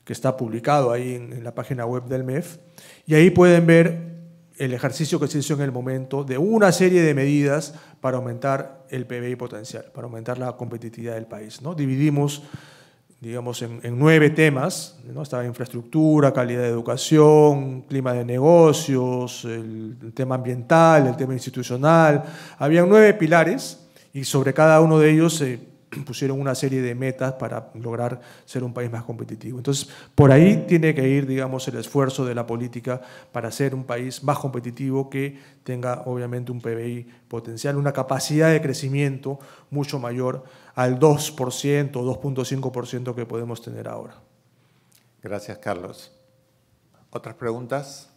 que está publicado ahí en, la página web del MEF y ahí pueden ver el ejercicio que se hizo en el momento de una serie de medidas para aumentar el PBI potencial, para aumentar la competitividad del país. ¿no? Dividimos digamos, en, nueve temas, ¿no? Estaba infraestructura, calidad de educación, clima de negocios, el, tema ambiental, el tema institucional. había nueve pilares y sobre cada uno de ellos se pusieron una serie de metas para lograr ser un país más competitivo. Entonces, por ahí tiene que ir, digamos, el esfuerzo de la política para ser un país más competitivo que tenga, obviamente, un PBI potencial, una capacidad de crecimiento mucho mayor al 2%, 2.5% que podemos tener ahora. Gracias, Carlos. ¿Otras preguntas?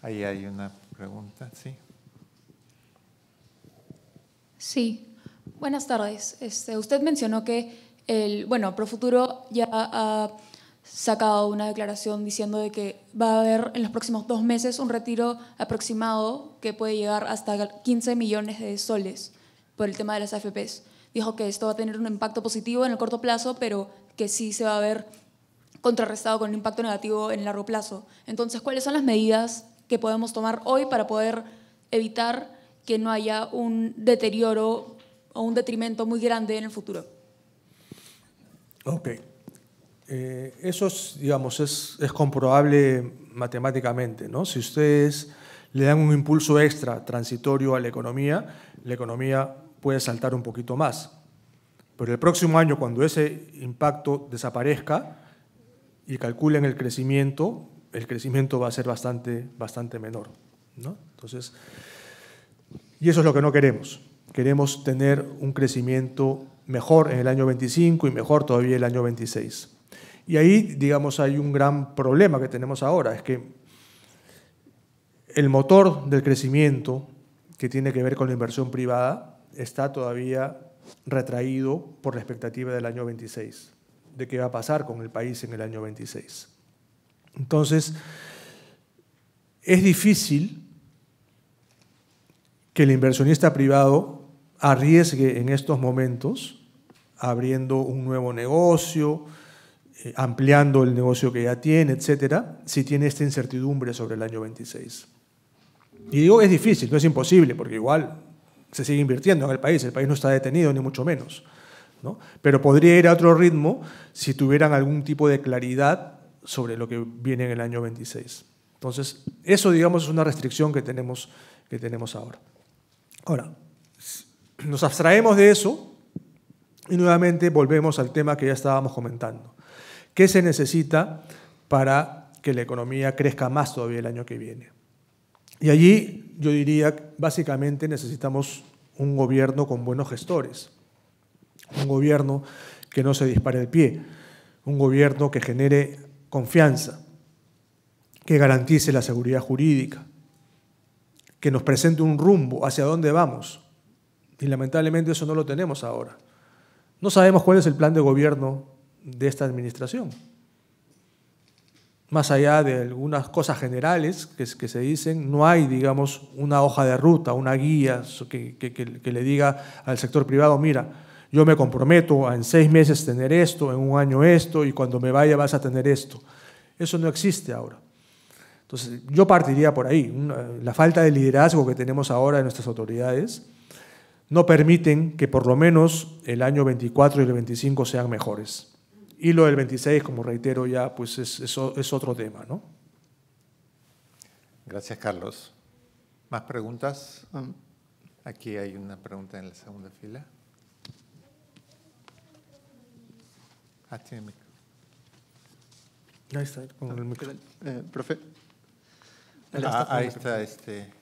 Ahí hay una pregunta, sí. Sí, buenas tardes. Este, usted mencionó que el, bueno, Profuturo ya ha sacado una declaración diciendo de que va a haber en los próximos dos meses un retiro aproximado que puede llegar hasta 15 millones de soles por el tema de las AFPs. Dijo que esto va a tener un impacto positivo en el corto plazo, pero que sí se va a ver contrarrestado con un impacto negativo en el largo plazo. Entonces, ¿cuáles son las medidas que podemos tomar hoy para poder evitar que no haya un deterioro o un detrimento muy grande en el futuro? Ok. Eh, eso es, digamos, es, comprobable matemáticamente, ¿no? Si ustedes le dan un impulso extra transitorio a la economía, la economía puede saltar un poquito más. Pero el próximo año, cuando ese impacto desaparezca y calculen el crecimiento, el crecimiento va a ser bastante, bastante menor. Entonces, y eso es lo que no queremos. Queremos tener un crecimiento mejor en el año 25 y mejor todavía el año 26. Y ahí, digamos, hay un gran problema que tenemos ahora, es que el motor del crecimiento, que tiene que ver con la inversión privada, está todavía retraído por la expectativa del año 26, de qué va a pasar con el país en el año 26. Entonces, es difícil que el inversionista privado arriesgue en estos momentos, abriendo un nuevo negocio, eh, ampliando el negocio que ya tiene, etcétera, si tiene esta incertidumbre sobre el año 26. Y digo es difícil, no es imposible, porque igual se sigue invirtiendo en el país, el país no está detenido, ni mucho menos. ¿no? Pero podría ir a otro ritmo si tuvieran algún tipo de claridad sobre lo que viene en el año 26. Entonces, eso, digamos, es una restricción que tenemos, que tenemos ahora. Ahora, nos abstraemos de eso y nuevamente volvemos al tema que ya estábamos comentando. ¿Qué se necesita para que la economía crezca más todavía el año que viene? Y allí yo diría, básicamente necesitamos un gobierno con buenos gestores, un gobierno que no se dispare de pie, un gobierno que genere confianza, que garantice la seguridad jurídica, que nos presente un rumbo hacia dónde vamos. Y lamentablemente eso no lo tenemos ahora. No sabemos cuál es el plan de gobierno de esta administración más allá de algunas cosas generales que, se dicen, no hay, digamos, una hoja de ruta, una guía que, le diga al sector privado, mira, yo me comprometo a en seis meses tener esto, en un año esto, y cuando me vaya vas a tener esto. Eso no existe ahora. Entonces, yo partiría por ahí. La falta de liderazgo que tenemos ahora en nuestras autoridades no permiten que por lo menos el año 24 y el 25 sean mejores. Y lo del 26, como reitero ya, pues es, es, otro tema, ¿no? Gracias, Carlos. ¿Más preguntas? Um. Aquí hay una pregunta en la segunda fila. Ah, tiene el Ahí está, con el ah, micrófono. Eh, profe. Ah, ahí está, este.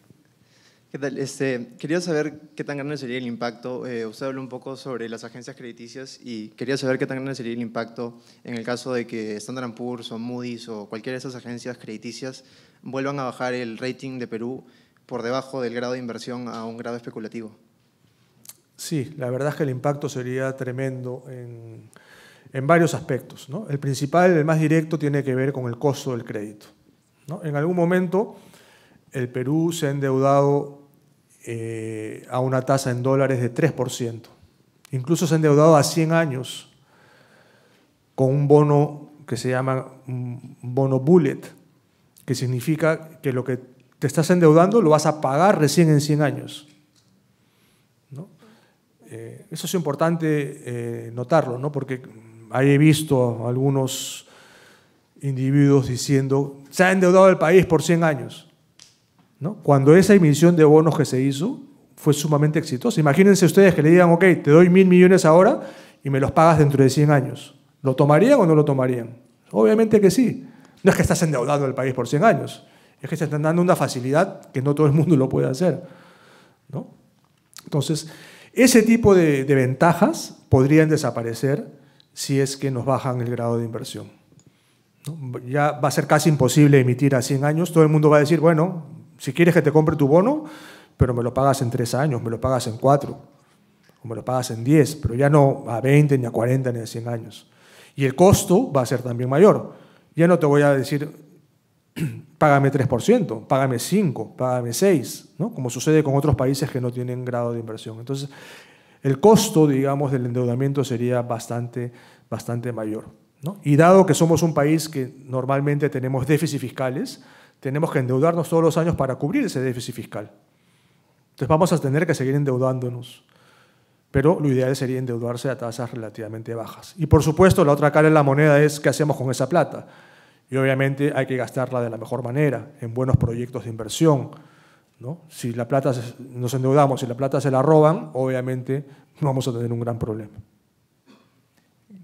¿Qué tal? Este, quería saber qué tan grande sería el impacto. Eh, usted habló un poco sobre las agencias crediticias y quería saber qué tan grande sería el impacto en el caso de que Standard Poor's o Moody's o cualquiera de esas agencias crediticias vuelvan a bajar el rating de Perú por debajo del grado de inversión a un grado especulativo. Sí, la verdad es que el impacto sería tremendo en, varios aspectos. El principal, el más directo, tiene que ver con el costo del crédito. En algún momento, el Perú se ha endeudado eh, a una tasa en dólares de 3%. Incluso se ha endeudado a 100 años con un bono que se llama un bono bullet, que significa que lo que te estás endeudando lo vas a pagar recién en 100 años. Eh, eso es importante eh, notarlo, ¿no? porque he visto algunos individuos diciendo, se ha endeudado el país por 100 años. Cuando esa emisión de bonos que se hizo fue sumamente exitosa. Imagínense ustedes que le digan, ok, te doy mil millones ahora y me los pagas dentro de 100 años. ¿Lo tomarían o no lo tomarían? Obviamente que sí. No es que estás endeudando el país por 100 años, es que se están dando una facilidad que no todo el mundo lo puede hacer. Entonces, ese tipo de, ventajas podrían desaparecer si es que nos bajan el grado de inversión. Ya va a ser casi imposible emitir a 100 años. Todo el mundo va a decir, bueno, si quieres que te compre tu bono, pero me lo pagas en tres años, me lo pagas en cuatro, o me lo pagas en diez, pero ya no a 20, ni a 40, ni a 100 años. Y el costo va a ser también mayor. Ya no te voy a decir, págame 3%, págame 5, págame 6, ¿no? como sucede con otros países que no tienen grado de inversión. Entonces, el costo, digamos, del endeudamiento sería bastante, bastante mayor. ¿no? Y dado que somos un país que normalmente tenemos déficits fiscales, tenemos que endeudarnos todos los años para cubrir ese déficit fiscal. Entonces vamos a tener que seguir endeudándonos. Pero lo ideal sería endeudarse a tasas relativamente bajas. Y por supuesto, la otra cara de la moneda es qué hacemos con esa plata. Y obviamente hay que gastarla de la mejor manera, en buenos proyectos de inversión. ¿no? Si la plata nos endeudamos, y la plata se la roban, obviamente vamos a tener un gran problema.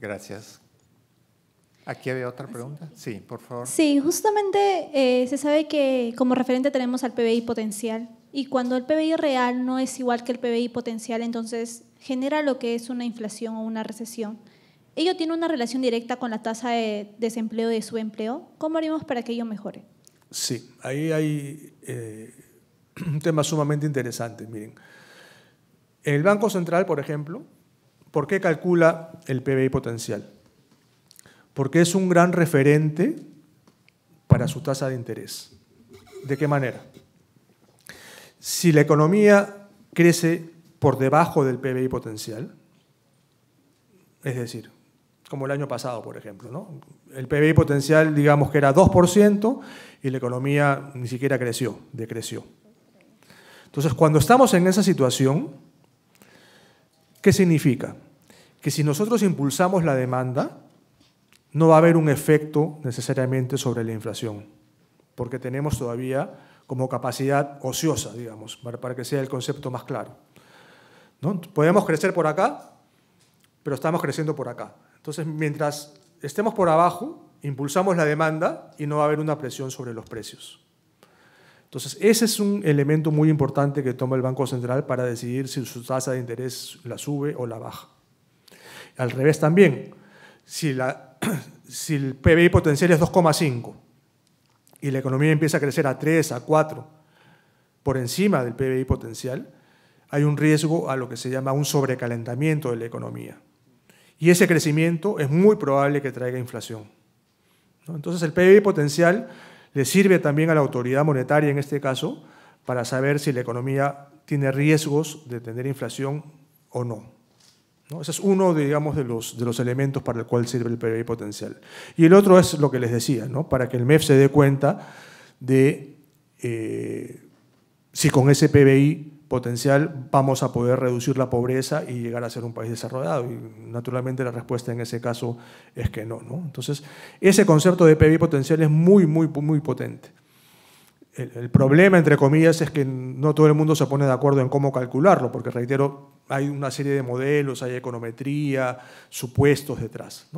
Gracias. Aquí había otra ¿Ah, pregunta. Sí, por favor. Sí, justamente eh, se sabe que como referente tenemos al PBI potencial y cuando el PBI real no es igual que el PBI potencial, entonces genera lo que es una inflación o una recesión. ¿Ello tiene una relación directa con la tasa de desempleo de su empleo? ¿Cómo haremos para que ello mejore? Sí, ahí hay eh, un tema sumamente interesante. Miren, el Banco Central, por ejemplo, ¿por qué calcula el PBI potencial? Porque es un gran referente para su tasa de interés. ¿De qué manera? Si la economía crece por debajo del PBI potencial, es decir, como el año pasado, por ejemplo. El PBI potencial, digamos que era 2% y la economía ni siquiera creció, decreció. Entonces, cuando estamos en esa situación, ¿qué significa? Que si nosotros impulsamos la demanda, no va a haber un efecto necesariamente sobre la inflación, porque tenemos todavía como capacidad ociosa, digamos, para que sea el concepto más claro. ¿No? Podemos crecer por acá, pero estamos creciendo por acá. Entonces, mientras estemos por abajo, impulsamos la demanda y no va a haber una presión sobre los precios. Entonces, ese es un elemento muy importante que toma el Banco Central para decidir si su tasa de interés la sube o la baja. Al revés también, si, el PBI potencial es 2,5 y la economía empieza a crecer a 3, a 4, por encima del PBI potencial, hay un riesgo a lo que se llama un sobrecalentamiento de la economía. Y ese crecimiento es muy probable que traiga inflación. Entonces el PBI potencial le sirve también a la autoridad monetaria, en este caso, para saber si la economía tiene riesgos de tener inflación o no. Ese es uno, digamos, de los, de los elementos para el cual sirve el PBI potencial. Y el otro es lo que les decía, ¿no? para que el MEF se dé cuenta de eh, si con ese PBI potencial vamos a poder reducir la pobreza y llegar a ser un país desarrollado. Y naturalmente la respuesta en ese caso es que no. ¿no? Entonces, ese concepto de PBI potencial es muy, muy, muy potente. el, problema, entre comillas, es que no todo el mundo se pone de acuerdo en cómo calcularlo, porque reitero, hay una serie de modelos, hay econometría, supuestos detrás.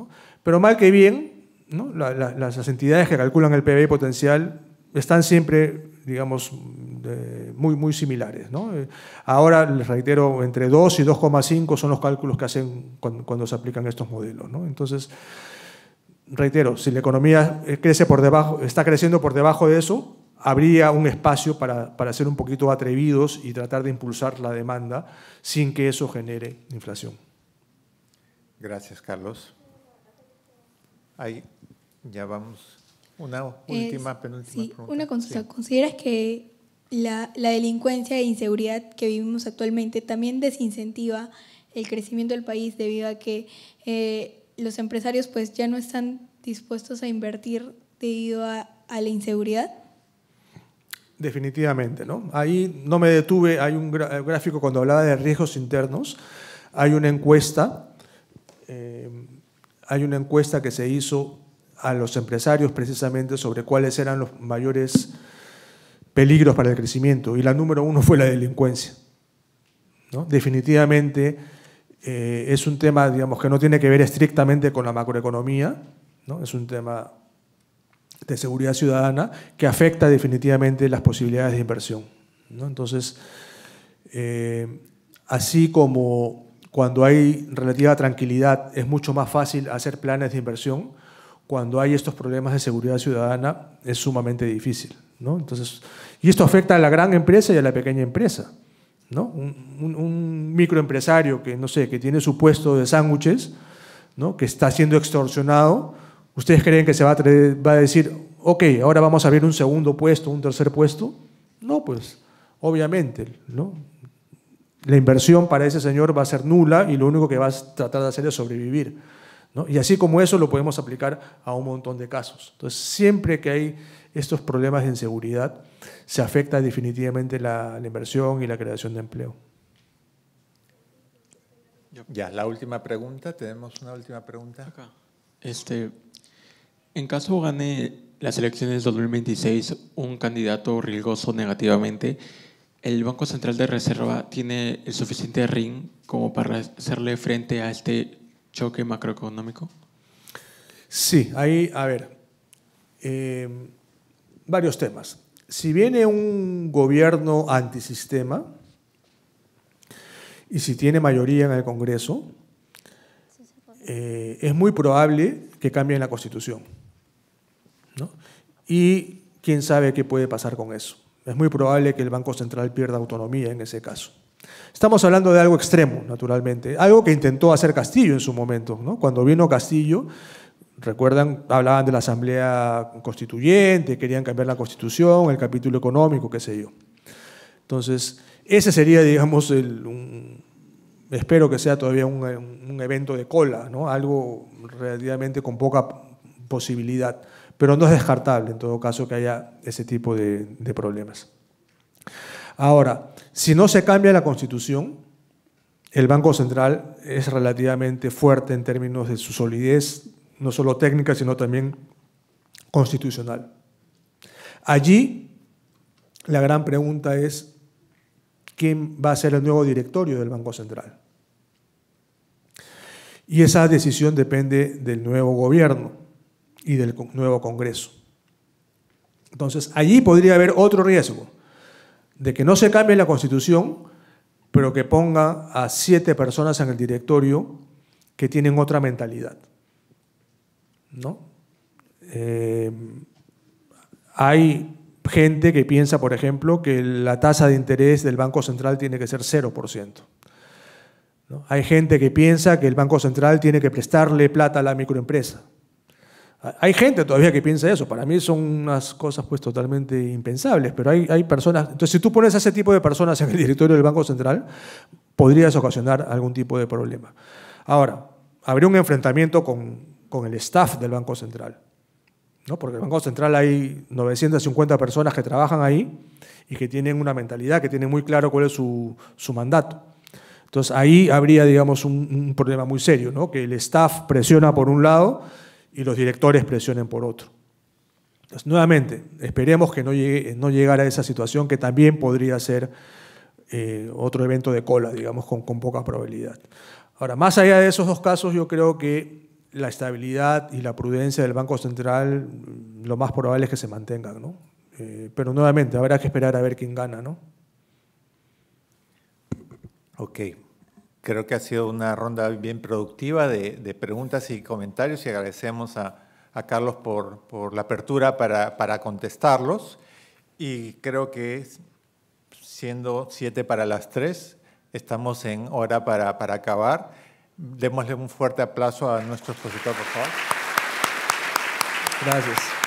Pero mal que bien, las entidades que calculan el PBI potencial están siempre, digamos, muy, muy similares. Eh, ahora, les reitero, entre 2 y 2,5 son los cálculos que hacen cuando, se aplican estos modelos. Entonces, reitero, si la economía crece por debajo, está creciendo por debajo de eso, habría un espacio para, ser un poquito atrevidos y tratar de impulsar la demanda sin que eso genere inflación. Gracias, Carlos. Ahí ya vamos. Una última, penúltima sí, pregunta. Una consulta. ¿Consideras que la, delincuencia e inseguridad que vivimos actualmente también desincentiva el crecimiento del país debido a que eh, los empresarios pues ya no están dispuestos a invertir debido a la inseguridad? definitivamente. ¿no? Ahí no me detuve, hay un gráfico cuando hablaba de riesgos internos, hay una encuesta, eh, hay una encuesta que se hizo a los empresarios precisamente sobre cuáles eran los mayores peligros para el crecimiento y la número uno fue la delincuencia. ¿no? Definitivamente eh, es un tema digamos, que no tiene que ver estrictamente con la macroeconomía, ¿no? es un tema de seguridad ciudadana que afecta definitivamente las posibilidades de inversión. Entonces, eh, así como cuando hay relativa tranquilidad es mucho más fácil hacer planes de inversión, cuando hay estos problemas de seguridad ciudadana es sumamente difícil. Entonces, y esto afecta a la gran empresa y a la pequeña empresa. ¿no? Un, microempresario que, no sé, que tiene su puesto de sándwiches, ¿no? que está siendo extorsionado, ¿Ustedes creen que se va a, decir, ok, ahora vamos a abrir un segundo puesto, un tercer puesto? No, pues, obviamente, ¿no? La inversión para ese señor va a ser nula y lo único que va a tratar de hacer es sobrevivir. ¿no? Y así como eso lo podemos aplicar a un montón de casos. Entonces, siempre que hay estos problemas de inseguridad, se afecta definitivamente la, inversión y la creación de empleo. Ya, la última pregunta. Tenemos una última pregunta. Este, en caso gane las elecciones 2026 un candidato riesgoso negativamente, ¿el Banco Central de Reserva tiene el suficiente ring como para hacerle frente a este choque macroeconómico? Sí, ahí, a ver, em, varios temas. Si viene un gobierno antisistema y si tiene mayoría en el Congreso, eh, es muy probable que cambie la Constitución ¿no? Y quién sabe qué puede pasar con eso. Es muy probable que el Banco Central pierda autonomía en ese caso. Estamos hablando de algo extremo, naturalmente, algo que intentó hacer Castillo en su momento. Cuando vino Castillo, recuerdan, hablaban de la Asamblea Constituyente, querían cambiar la Constitución, el capítulo económico, qué sé yo. Entonces, ese sería, digamos, el, espero que sea todavía un, evento de cola, ¿no? algo relativamente con poca posibilidad. Pero no es descartable, en todo caso, que haya ese tipo de, problemas. Ahora, si no se cambia la constitución, el Banco Central es relativamente fuerte en términos de su solidez, no solo técnica, sino también constitucional. Allí, la gran pregunta es, ¿quién va a ser el nuevo directorio del Banco Central? Y esa decisión depende del nuevo gobierno y del nuevo Congreso. Entonces, allí podría haber otro riesgo de que no se cambie la Constitución, pero que ponga a siete personas en el directorio que tienen otra mentalidad. ¿No? Eh, hay gente que piensa, por ejemplo, que la tasa de interés del Banco Central tiene que ser 0%. Hay gente que piensa que el Banco Central tiene que prestarle plata a la microempresa. Hay gente todavía que piensa eso. Para mí son unas cosas pues totalmente impensables, pero hay, personas... Entonces, si tú pones a ese tipo de personas en el directorio del Banco Central, podrías ocasionar algún tipo de problema. Ahora, habría un enfrentamiento con, el staff del Banco Central. ¿no? Porque en el Banco Central hay 950 personas que trabajan ahí y que tienen una mentalidad, que tienen muy claro cuál es su, mandato. Entonces ahí habría, digamos, un, problema muy serio, que el staff presiona por un lado y los directores presionen por otro. Entonces, nuevamente, esperemos que no, llegue, no llegara a esa situación que también podría ser eh, otro evento de cola, digamos, con, con poca probabilidad. Ahora, más allá de esos dos casos, yo creo que la estabilidad y la prudencia del Banco Central mm, lo más probable es que se mantengan, ¿no? Eh, pero nuevamente, habrá que esperar a ver quién gana, ¿no? Ok. Creo que ha sido una ronda bien productiva de, preguntas y comentarios y agradecemos a, Carlos por, la apertura para, contestarlos. Y creo que siendo siete para las tres, estamos en hora para, para acabar. Démosle un fuerte aplauso a nuestro expositor, por favor. Gracias.